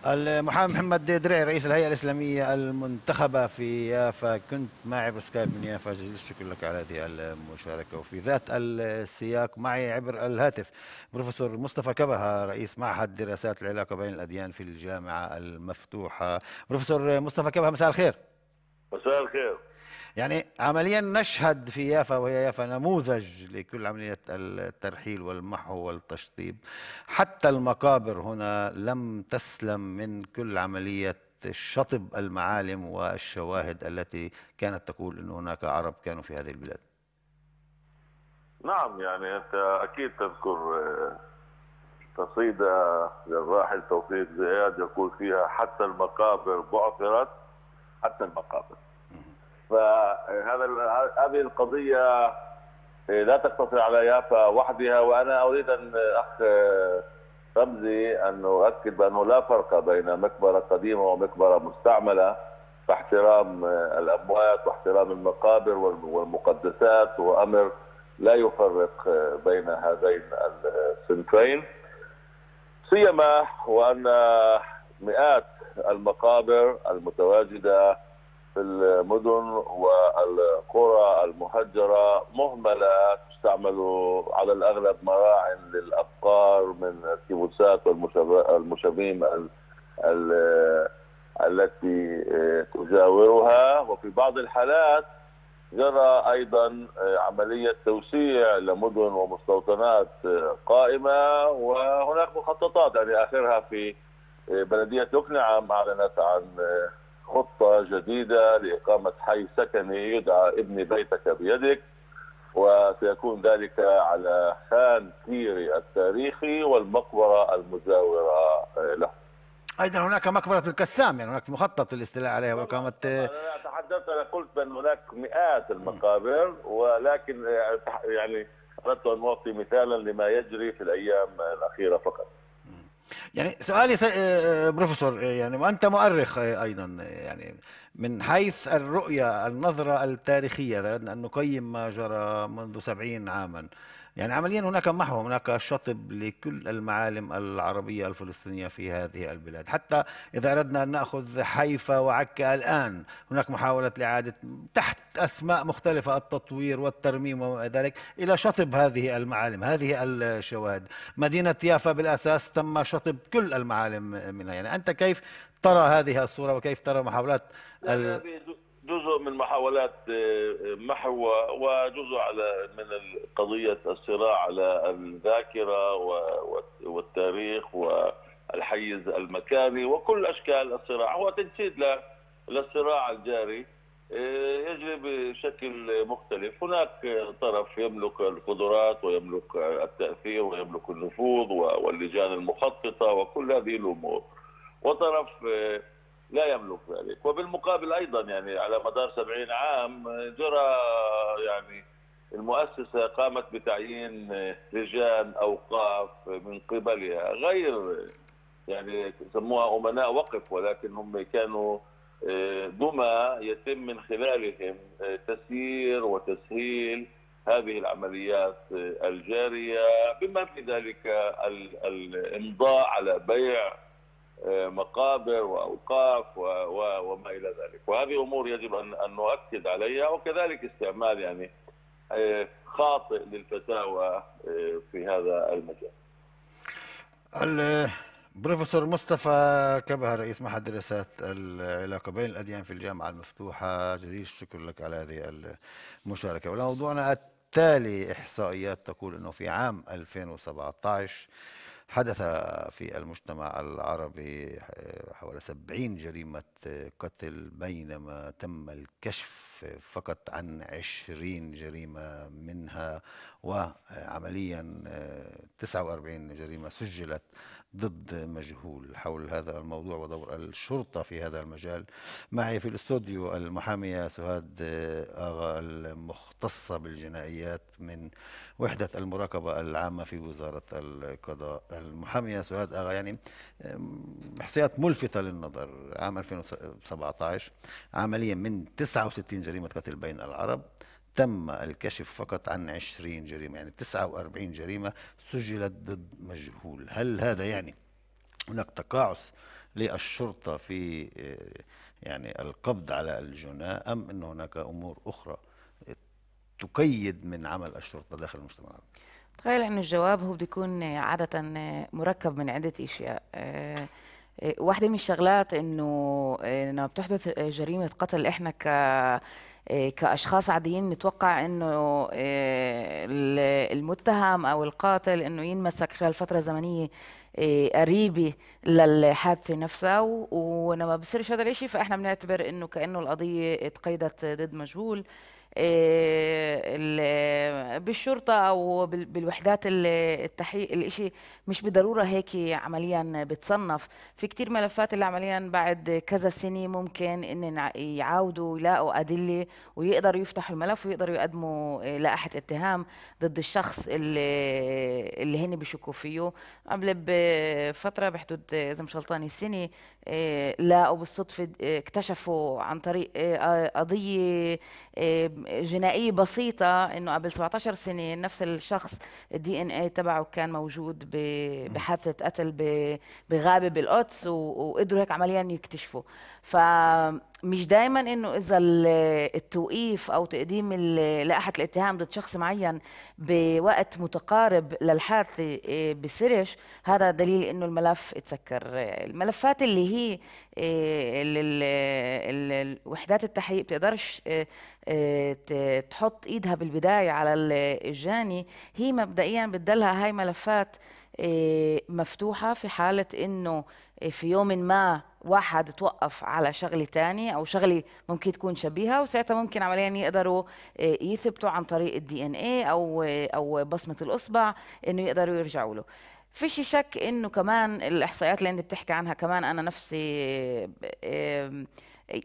المحامي محمد دري رئيس الهيئه الاسلاميه المنتخبه في يافا كنت معي سكايب من يافا جزيل الشكر لك على هذه المشاركه وفي ذات السياق معي عبر الهاتف بروفيسور مصطفى كبهه رئيس معهد دراسات العلاقه بين الاديان في الجامعه المفتوحه بروفيسور مصطفى كبهه مساء الخير مساء الخير يعني عمليا نشهد في يافا وهي يافا نموذج لكل عملية الترحيل والمحو والتشطيب حتى المقابر هنا لم تسلم من كل عملية شطب المعالم والشواهد التي كانت تقول أن هناك عرب كانوا في هذه البلاد نعم يعني أنت أكيد تذكر قصيدة آه، آه، للراحل توفيق زياد يقول فيها حتى المقابر بعثرت حتى المقابر فهذا هذه القضيه إيه، لا تقتصر على يافا وحدها وانا اريد ان اخ آه، رمزي ان اؤكد بانه لا فرق بين مقبره قديمه ومقبره مستعمله فاحترام آه، الاموات واحترام المقابر والمقدسات وامر لا يفرق آه، بين هذين الصنفين سيما وان مئات المقابر المتواجده في المدن والقرى المهجرة مهملة تستعمل على الأغلب مراعن للأبقار من الكيبوتسات والمشابين التي آه، تجاورها وفي بعض الحالات جرى أيضا آه، عملية توسيع لمدن ومستوطنات آه، قائمة وهناك مخططات يعني آخرها في بلدية يقنعم أعلنت عن خطة جديدة لإقامة حي سكني يدعى ابني بيتك بيدك وسيكون ذلك على خان كيري التاريخي والمقبرة المزاورة له ايضا هناك مقبره الكسام يعني هناك مخطط للاستيلاء عليها واقامه انا تحدثت انا قلت بان هناك مئات المقابر ولكن يعني اردت ان اعطي مثالا لما يجري في الايام الاخيره فقط يعني سؤالي س... آه، آه، بروفيسور آه، يعني وانت مؤرخ ايضا يعني من حيث الرؤيه النظره التاريخيه اردنا ان نقيم ما جرى منذ سبعين عاما يعني عمليا هناك محو هناك شطب لكل المعالم العربية الفلسطينية في هذه البلاد حتى إذا أردنا أن نأخذ حيفا وعكا الآن هناك محاولة لإعادة تحت أسماء مختلفة التطوير والترميم وما ذلك إلى شطب هذه المعالم هذه الشواهد مدينة يافا بالأساس تم شطب كل المعالم منها يعني أنت كيف ترى هذه الصورة وكيف ترى محاولات ال... جزء من محاولات آه، آه، محو وجزء على من قضية الصراع على الذاكرة والتاريخ والحيز المكاني وكل أشكال الصراع هو تجسيد للصراع الجاري آه، يجري بشكل مختلف هناك طرف يملك القدرات ويملك التأثير ويملك النفوذ واللجان المخططة وكل هذه الأمور وطرف لا يملك ذلك يعني. وبالمقابل أيضا يعني على مدار 70 عام جرى يعني المؤسسة قامت بتعيين لجان أوقاف من قبلها غير يعني سموها أمناء وقف ولكن هم كانوا آه، دمى يتم من خلالهم آه، تسيير وتسهيل هذه العمليات آه، الجارية بما في ذلك الإمضاء على بيع مقابر واوقاف وما الى ذلك وهذه امور يجب ان ان نؤكد عليها وكذلك استعمال يعني آه، خاطئ للفتاوى آه، في هذا المجال البروفيسور مصطفى كبه رئيس معهد دراسات العلاقه بين الاديان في الجامعه المفتوحه جزيل الشكر لك على هذه المشاركه وموضوعنا التالي احصائيات تقول انه في عام 2017 حدث في المجتمع العربي آه، حوالي سبعين جريمة آه، قتل بينما تم الكشف آه، فقط عن عشرين جريمة منها وعمليا تسعة واربعين جريمة سجلت ضد مجهول حول هذا الموضوع ودور الشرطة في هذا المجال معي في الاستوديو المحامية سهاد آه، آغا المختصة بالجنائيات من وحدة المراقبة العامة في وزارة القضاء المحامية سهاد آغا يعني إحصائيات ملفتة للنظر عام 2017 عمليا من 69 جريمة قتل بين العرب تم الكشف فقط عن 20 جريمة يعني 49 جريمة سجلت ضد مجهول هل هذا يعني هناك تقاعس للشرطة في آه، يعني القبض على الجناة أم أن هناك أمور أخرى تقيد من عمل الشرطة داخل المجتمع العربي تخيل أن الجواب هو بيكون عادة آه، مركب من عدة أشياء آه، واحدة من الشغلات أنه لما بتحدث جريمة قتل إحنا ك آه، كاشخاص عاديين نتوقع انه آه، المتهم او القاتل انه ينمسك خلال فتره زمنيه آه، قريبه للحادثه نفسها ولما بصيرش هذا الشيء فاحنا بنعتبر انه كانه القضيه تقيدت ضد مجهول آه، بالشرطه او بالوحدات التحقيق الإشي مش بالضروره هيك عمليا بتصنف في كتير ملفات اللي عمليا بعد كذا سنه ممكن ان يعاودوا يلاقوا ادله ويقدروا يفتحوا الملف ويقدروا يقدموا آه، لائحه اتهام ضد الشخص اللي اللي هن بشكوا فيه قبل بفتره بحدود آه، اذا مش غلطانه سنه لاقوا بالصدفه اكتشفوا عن طريق قضيه جنائيه بسيطه انه قبل 17 سنه نفس الشخص الدي ان اي تبعه كان موجود بحادثه قتل بغابه بالقدس وقدروا هيك عمليا يكتشفوا ف مش دايما انه اذا التوقيف او تقديم لائحه الاتهام ضد شخص معين بوقت متقارب للحادثه آه، بسرش هذا دليل انه الملف اتسكر الملفات اللي هي آه، الوحدات التحقيق بتقدرش آه، تحط ايدها بالبدايه على الجاني هي مبدئيا بتدلها هاي ملفات مفتوحه في حاله انه في يوم ما واحد توقف على شغله تانية او شغله ممكن تكون شبيهه وساعتها ممكن عمليا يقدروا آه، يثبتوا عن طريق الدي ان اي او آه، او بصمه الاصبع انه يقدروا يرجعوا له فيش شك انه كمان الاحصائيات اللي انت بتحكي عنها كمان انا نفسي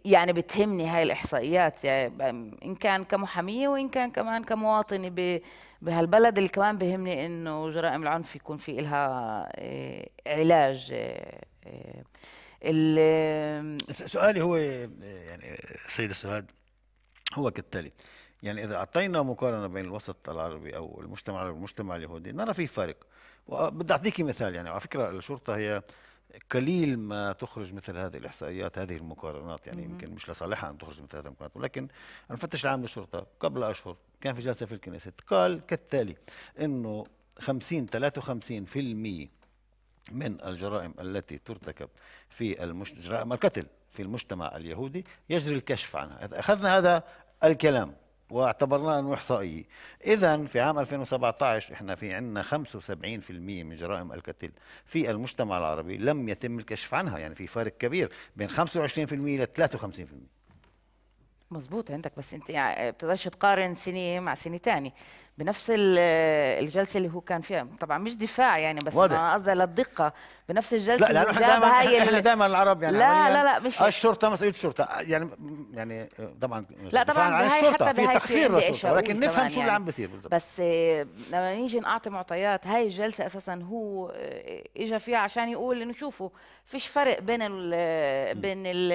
يعني بتهمني هاي الاحصائيات يعني ان كان كمحاميه وان كان كمان كمواطنه بهالبلد اللي كمان بهمني انه جرائم العنف يكون في لها آه، علاج سؤالي هو يعني سيد السهاد هو كالتالي يعني إذا أعطينا مقارنة بين الوسط العربي أو المجتمع العربي والمجتمع اليهودي نرى في فارق وبدي أعطيكي مثال يعني على فكرة الشرطة هي قليل ما تخرج مثل هذه الاحصائيات هذه المقارنات يعني يمكن مش لصالحها ان تخرج مثل هذه المقارنات ولكن المفتش العام للشرطه قبل اشهر كان في جلسه في الكنيست قال كالتالي انه 50 53% من الجرائم التي ترتكب في المجتمع جرائم القتل في المجتمع اليهودي يجري الكشف عنها إذا أخذنا هذا الكلام واعتبرناه أنه إحصائي إذا في عام 2017 إحنا في عندنا 75% من جرائم القتل في المجتمع العربي لم يتم الكشف عنها يعني في فارق كبير بين 25% إلى 53% مظبوط عندك بس انت يعني بتقدرش تقارن سنه مع سنه ثانيه بنفس الجلسه اللي هو كان فيها طبعا مش دفاع يعني بس واضح. انا قصدي للدقه بنفس الجلسه لا لانه احنا دائما احنا دائما العرب يعني لا لا لا مش آه، الشرطه مسؤوليه الشرطه يعني يعني طبعا لا طبعا عن الشرطه في تقصير للشرطه ولكن نفهم شو اللي يعني. عم بيصير بالضبط بس آه، لما نيجي نعطي معطيات هاي الجلسه اساسا هو آه، اجى فيها عشان يقول انه شوفوا فيش فرق بين الـ بين الـ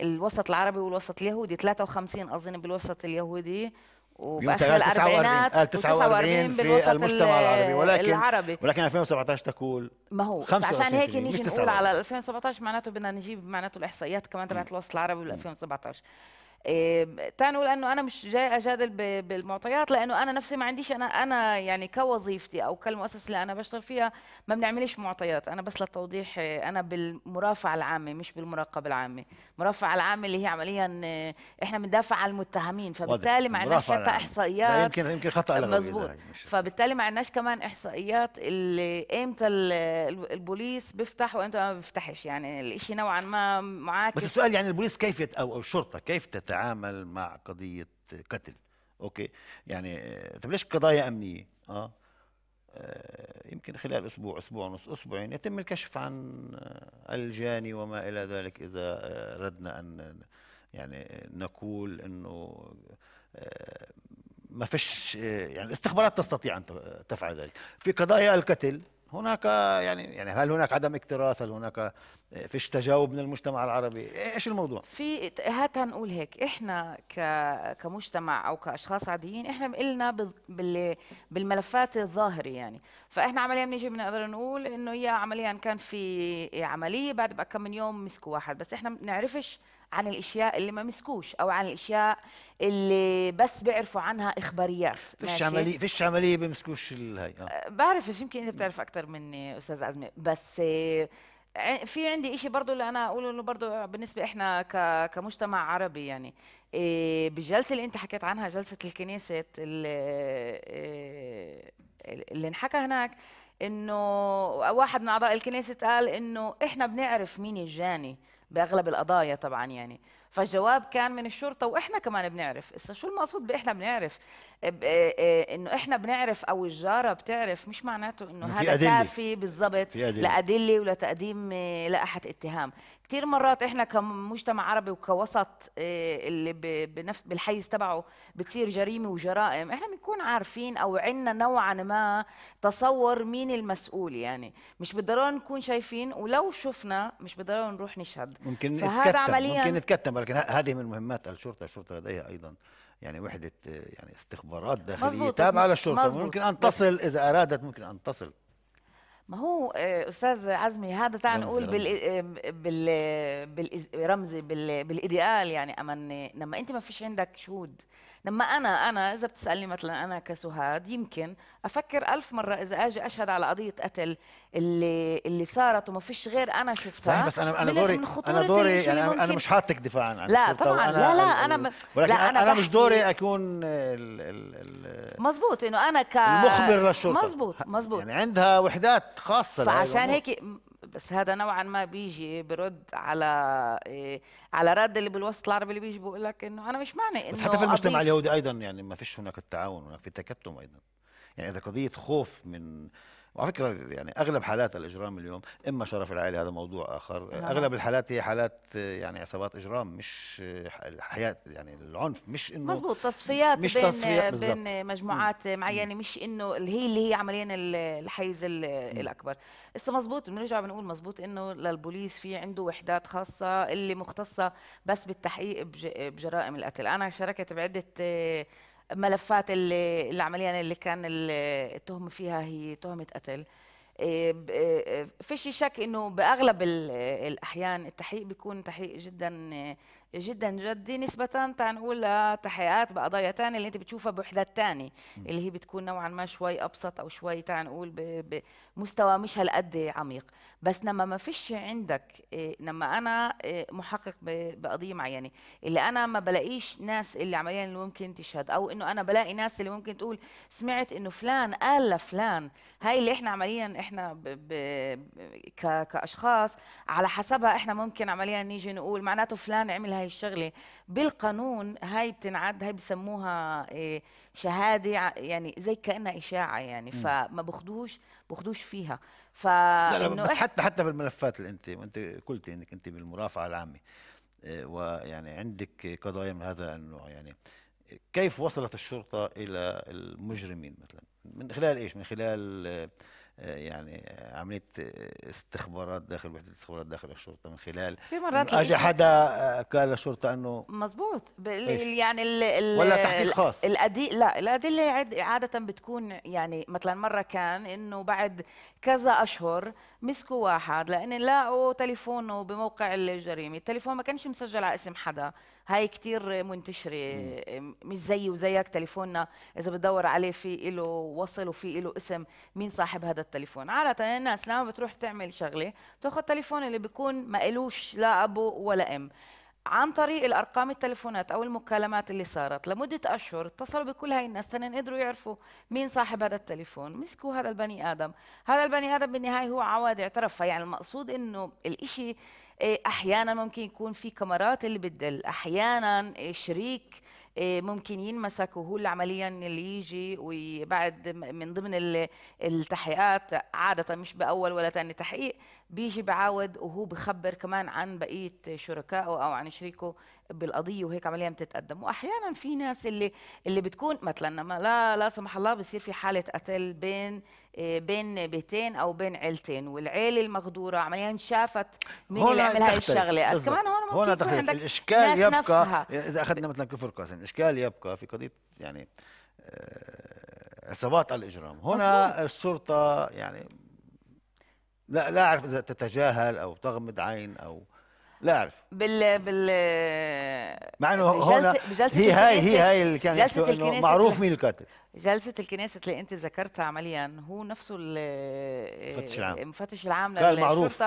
الوسط العربي والوسط اليهودي 53 اظن بالوسط اليهودي وباخر الاربعينات 49 في المجتمع العربي ولكن العربي. ولكن 2017 تقول ما هو عشان هيك نيجي نقول على 2017 معناته بدنا نجيب معناته الاحصائيات كمان تبعت الوسط العربي بال 2017 إيه، تعال نقول انه انا مش جاي اجادل بالمعطيات لانه انا نفسي ما عنديش انا انا يعني كوظيفتي او كالمؤسسه اللي انا بشتغل فيها ما بنعمليش معطيات انا بس للتوضيح إيه، انا بالمرافعه العامه مش بالمراقبه العامه المرافعه العامه اللي هي عمليا إيه، احنا بندافع عن المتهمين فبالتالي ما عندناش حتى احصائيات لا يمكن يمكن خطا مزبوط فبالتالي ما عندناش كمان احصائيات اللي امتى البوليس بيفتح وامتى ما بيفتحش يعني الشيء نوعا ما معاكس بس السؤال يعني البوليس كيف او الشرطه كيف تتعامل تتعامل مع قضيه قتل اوكي يعني آه، طب ليش قضايا امنيه آه؟, اه يمكن خلال اسبوع اسبوع ونص اسبوعين يتم الكشف عن آه، الجاني وما الى ذلك اذا اردنا ان يعني نقول انه ما فيش يعني الاستخبارات تستطيع ان تفعل ذلك في قضايا القتل هناك يعني يعني هل هناك عدم اكتراث هل هناك آه، فيش تجاوب من المجتمع العربي ايش الموضوع في هات نقول هيك احنا ك... كمجتمع او كاشخاص عاديين احنا قلنا بال... بالملفات الظاهره يعني فاحنا عمليا بنيجي بنقدر نقول انه هي عمليا كان في عمليه بعد بقى كم من يوم مسكوا واحد بس احنا ما بنعرفش عن الاشياء اللي ما مسكوش او عن الاشياء اللي بس بيعرفوا عنها اخباريات فيش عمليه فيش عمليه بمسكوش الهي آه. آه. بعرف يمكن انت بتعرف اكثر مني استاذ عزمي بس آه، في عندي شيء برضه اللي انا اقوله انه برضه بالنسبه احنا كمجتمع عربي يعني آه، بالجلسه اللي انت حكيت عنها جلسه الكنيسه اللي, اللي انحكى هناك انه واحد من اعضاء الكنيسه قال انه احنا بنعرف مين الجاني باغلب القضايا طبعا يعني فالجواب كان من الشرطه واحنا كمان بنعرف اسا شو المقصود باحنا بنعرف آه، آه، آه، انه احنا بنعرف او الجاره بتعرف مش معناته انه هذا أدلي. كافي بالضبط لادله ولتقديم لائحه لاحد اتهام كثير مرات احنا كمجتمع عربي وكوسط اللي بنفس بالحيز تبعه بتصير جريمه وجرائم احنا بنكون عارفين او عندنا نوعا ما تصور مين المسؤول يعني مش بالضروره نكون شايفين ولو شفنا مش بالضروره نروح نشهد ممكن نتكتم. ممكن نتكتم ولكن هذه من مهمات الشرطه الشرطه لديها ايضا يعني وحده يعني استخبارات داخليه تابعه للشرطه ممكن ان تصل اذا ارادت ممكن ان تصل ما هو آه، استاذ عزمي هذا تعال نقول بال آه، بال بالرمزي بالايديال يعني اما لما انت ما فيش عندك شهود لما انا انا اذا بتسالني مثلا انا كسهاد يمكن افكر ألف مره اذا اجي اشهد على قضيه قتل اللي اللي صارت وما فيش غير انا شفتها صحيح بس انا انا دوري انا دوري يعني انا, ممكن... مش حاطك دفاعا عن لا طبعا لا لا انا ولكن لا انا, أنا مش دوري اكون ال... ال... مزبوط انه انا ك المخبر للشرطه مزبوط مزبوط يعني عندها وحدات خاصه فعشان هيك بس هذا نوعا ما بيجي برد على إيه على رد اللي بالوسط العربي اللي بيجي بيقول لك انه انا مش معنى انه بس حتى في المجتمع اليهودي ايضا يعني ما فيش هناك التعاون هناك في تكتم ايضا يعني اذا قضيه خوف من وعلى فكره يعني اغلب حالات الاجرام اليوم اما شرف العائله هذا موضوع اخر نعم. اغلب الحالات هي حالات يعني عصابات اجرام مش الحياه يعني العنف مش انه مزبوط تصفيات مش بين تصفيات بين, بين مجموعات معينه مش انه اللي هي اللي هي عمليا الحيز الاكبر هسه مزبوط بنرجع بنقول مزبوط انه للبوليس في عنده وحدات خاصه اللي مختصه بس بالتحقيق بجرائم القتل انا شاركت بعده ملفات اللي العملية يعني اللي كان التهمة فيها هي تهمة قتل آه، آه، آه، في شك انه باغلب الاحيان التحقيق بيكون تحقيق جدا جدا جدي نسبة تعال نقول لتحقيقات بقضايا تانية اللي انت بتشوفها بوحدات تانية اللي هي بتكون نوعا ما شوي ابسط او شوي تعال نقول بمستوى مش هالقد عميق بس لما ما فيش عندك آه، لما انا آه، محقق بقضية معينة اللي انا ما بلاقيش ناس اللي عمليا اللي ممكن تشهد او انه انا بلاقي ناس اللي ممكن تقول سمعت انه فلان قال لفلان هاي اللي احنا عمليا احنا ب ب ك كاشخاص على حسبها احنا ممكن عمليا نيجي نقول معناته فلان عمل هاي هاي الشغله بالقانون هاي بتنعد هاي بسموها آه، شهاده يعني زي كانها اشاعه يعني فما بخدوش بخدوش فيها ف لا, لا بس حتى حتى بالملفات اللي انت وانت قلتي انك انت بالمرافعه العامه آه، ويعني عندك قضايا من هذا النوع يعني كيف وصلت الشرطه الى المجرمين مثلا من خلال ايش من خلال آه، يعني عمليه استخبارات داخل وحده الاستخبارات داخل الشرطه من خلال في مرات اجى حدا قال للشرطه انه مزبوط يعني ال ال ولا تحقيق خاص الأدي لا الادله عاده بتكون يعني مثلا مره كان انه بعد كذا اشهر مسكوا واحد لان لاقوا تليفونه بموقع الجريمه التليفون ما كانش مسجل على اسم حدا هاي كتير منتشره مش زيي وزيك تليفوننا اذا بتدور عليه في له وصل وفي له اسم مين صاحب هذا التليفون عاده الناس لما بتروح تعمل شغله بتاخذ تليفون اللي بيكون ما إلوش لا ابو ولا ام عن طريق الارقام التليفونات او المكالمات اللي صارت لمده اشهر اتصلوا بكل هاي الناس تنين قدروا يعرفوا مين صاحب هذا التليفون مسكوا هذا البني ادم هذا البني ادم بالنهايه هو عواد اعترف فيعني المقصود انه الإشي إيه، احيانا ممكن يكون في كاميرات اللي بتدل احيانا إيه، شريك إيه، ممكن ينمسك وهو اللي عمليا اللي يجي وبعد من ضمن التحقيقات عادة مش بأول ولا تاني تحقيق بيجي بعاود وهو بخبر كمان عن بقية شركائه أو عن شريكه بالقضيه وهيك عمليا بتتقدم واحيانا في ناس اللي اللي بتكون مثلا لما لا لا سمح الله بصير في حاله قتل بين آه، بين بيتين او بين عيلتين والعيله المغدوره عمليا شافت مين اللي عمل هاي الشغله بس كمان هون ممكن هون تختلف الاشكال يبقى نفسها. اذا اخذنا مثلا كفر قاسم الاشكال يبقى في قضيه يعني آه، عصابات على الاجرام هنا مفهوم. الشرطه يعني لا لا اعرف اذا تتجاهل او تغمض عين او لا اعرف بال بال مع انه هون بجلسة هي هاي هي هاي اللي كانت جلسة الكنيسة معروف مين القاتل جلسة الكنيسة اللي انت ذكرتها عمليا هو نفسه المفتش العام المفتش العام قال معروف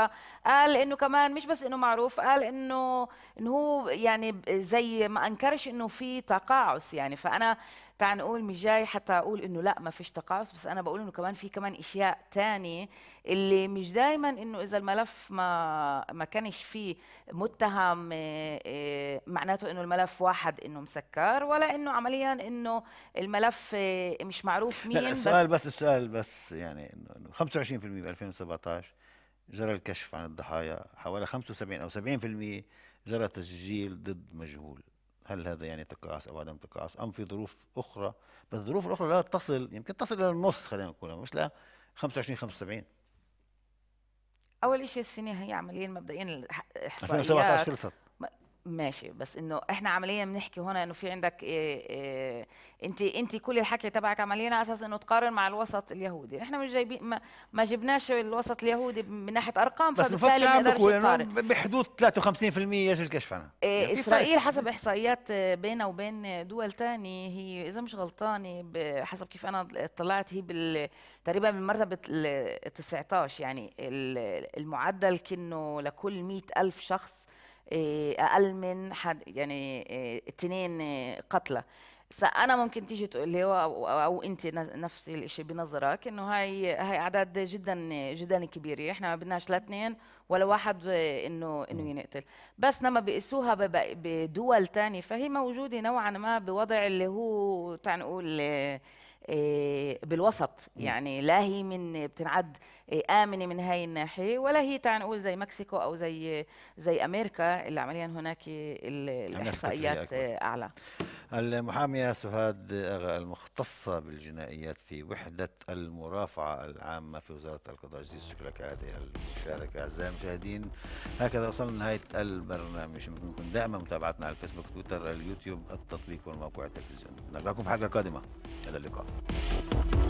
قال انه كمان مش بس انه معروف قال انه انه هو يعني زي ما انكرش انه في تقاعس يعني فانا تعال نقول مش جاي حتى اقول انه لا ما فيش تقاعس بس انا بقول انه كمان في كمان اشياء تانية اللي مش دايما انه اذا الملف ما ما كانش فيه متهم آه، آه، معناته انه الملف واحد انه مسكر ولا انه عمليا انه الملف آه، مش معروف مين لا السؤال بس, بس السؤال بس يعني انه 25% ب 2017 جرى الكشف عن الضحايا حوالي 75 او 70% جرى تسجيل ضد مجهول هل هذا يعني تقاعس او عدم تقاعس ام في ظروف اخرى بس الظروف الاخرى لا تصل يمكن تصل الى النص خلينا نقول مش لا 25 75 اول شيء السنه هي عمليا مبدئيا الاحصائيات 2017 خلصت ماشي بس انه احنا عمليا بنحكي هنا انه في عندك إيه إيه انت انت كل الحكي تبعك عمليا على اساس انه تقارن مع الوسط اليهودي احنا مش جايبين ما, ما جبناش الوسط اليهودي من ناحيه ارقام بس بفتش انه بحدود 53% يجري الكشف عنها إيه يعني اسرائيل حسب احصائيات بينها وبين دول تاني هي اذا مش غلطانه حسب كيف انا اطلعت هي بال تقريبا من مرتبه ال 19 يعني المعدل كانه لكل 100,000 الف شخص آه، اقل من حد يعني اثنين آه، آه، قتلى انا ممكن تيجي تقول لي او, أو انت نفس الشيء بنظرك انه هاي هاي اعداد جدا جدا كبيره احنا ما بدناش لا اثنين ولا واحد انه انه ينقتل بس لما بيقيسوها بدول ثانيه فهي موجوده نوعا ما بوضع اللي هو تعال نقول آه، بالوسط يعني لا هي من بتنعد آه، امنه من هاي الناحيه ولا هي تعال نقول زي مكسيكو او زي زي امريكا اللي عمليا هناك الاحصائيات اعلى المحامية سهاد أغا آه، المختصة بالجنائيات في وحدة المرافعة العامة في وزارة القضاء الجزيز شكرا هذه المشاركة أعزائي المشاهدين هكذا وصلنا لنهاية البرنامج يمكنكم دائما متابعتنا على الفيسبوك تويتر اليوتيوب التطبيق والموقع التلفزيوني نراكم في حلقة قادمة إلى اللقاء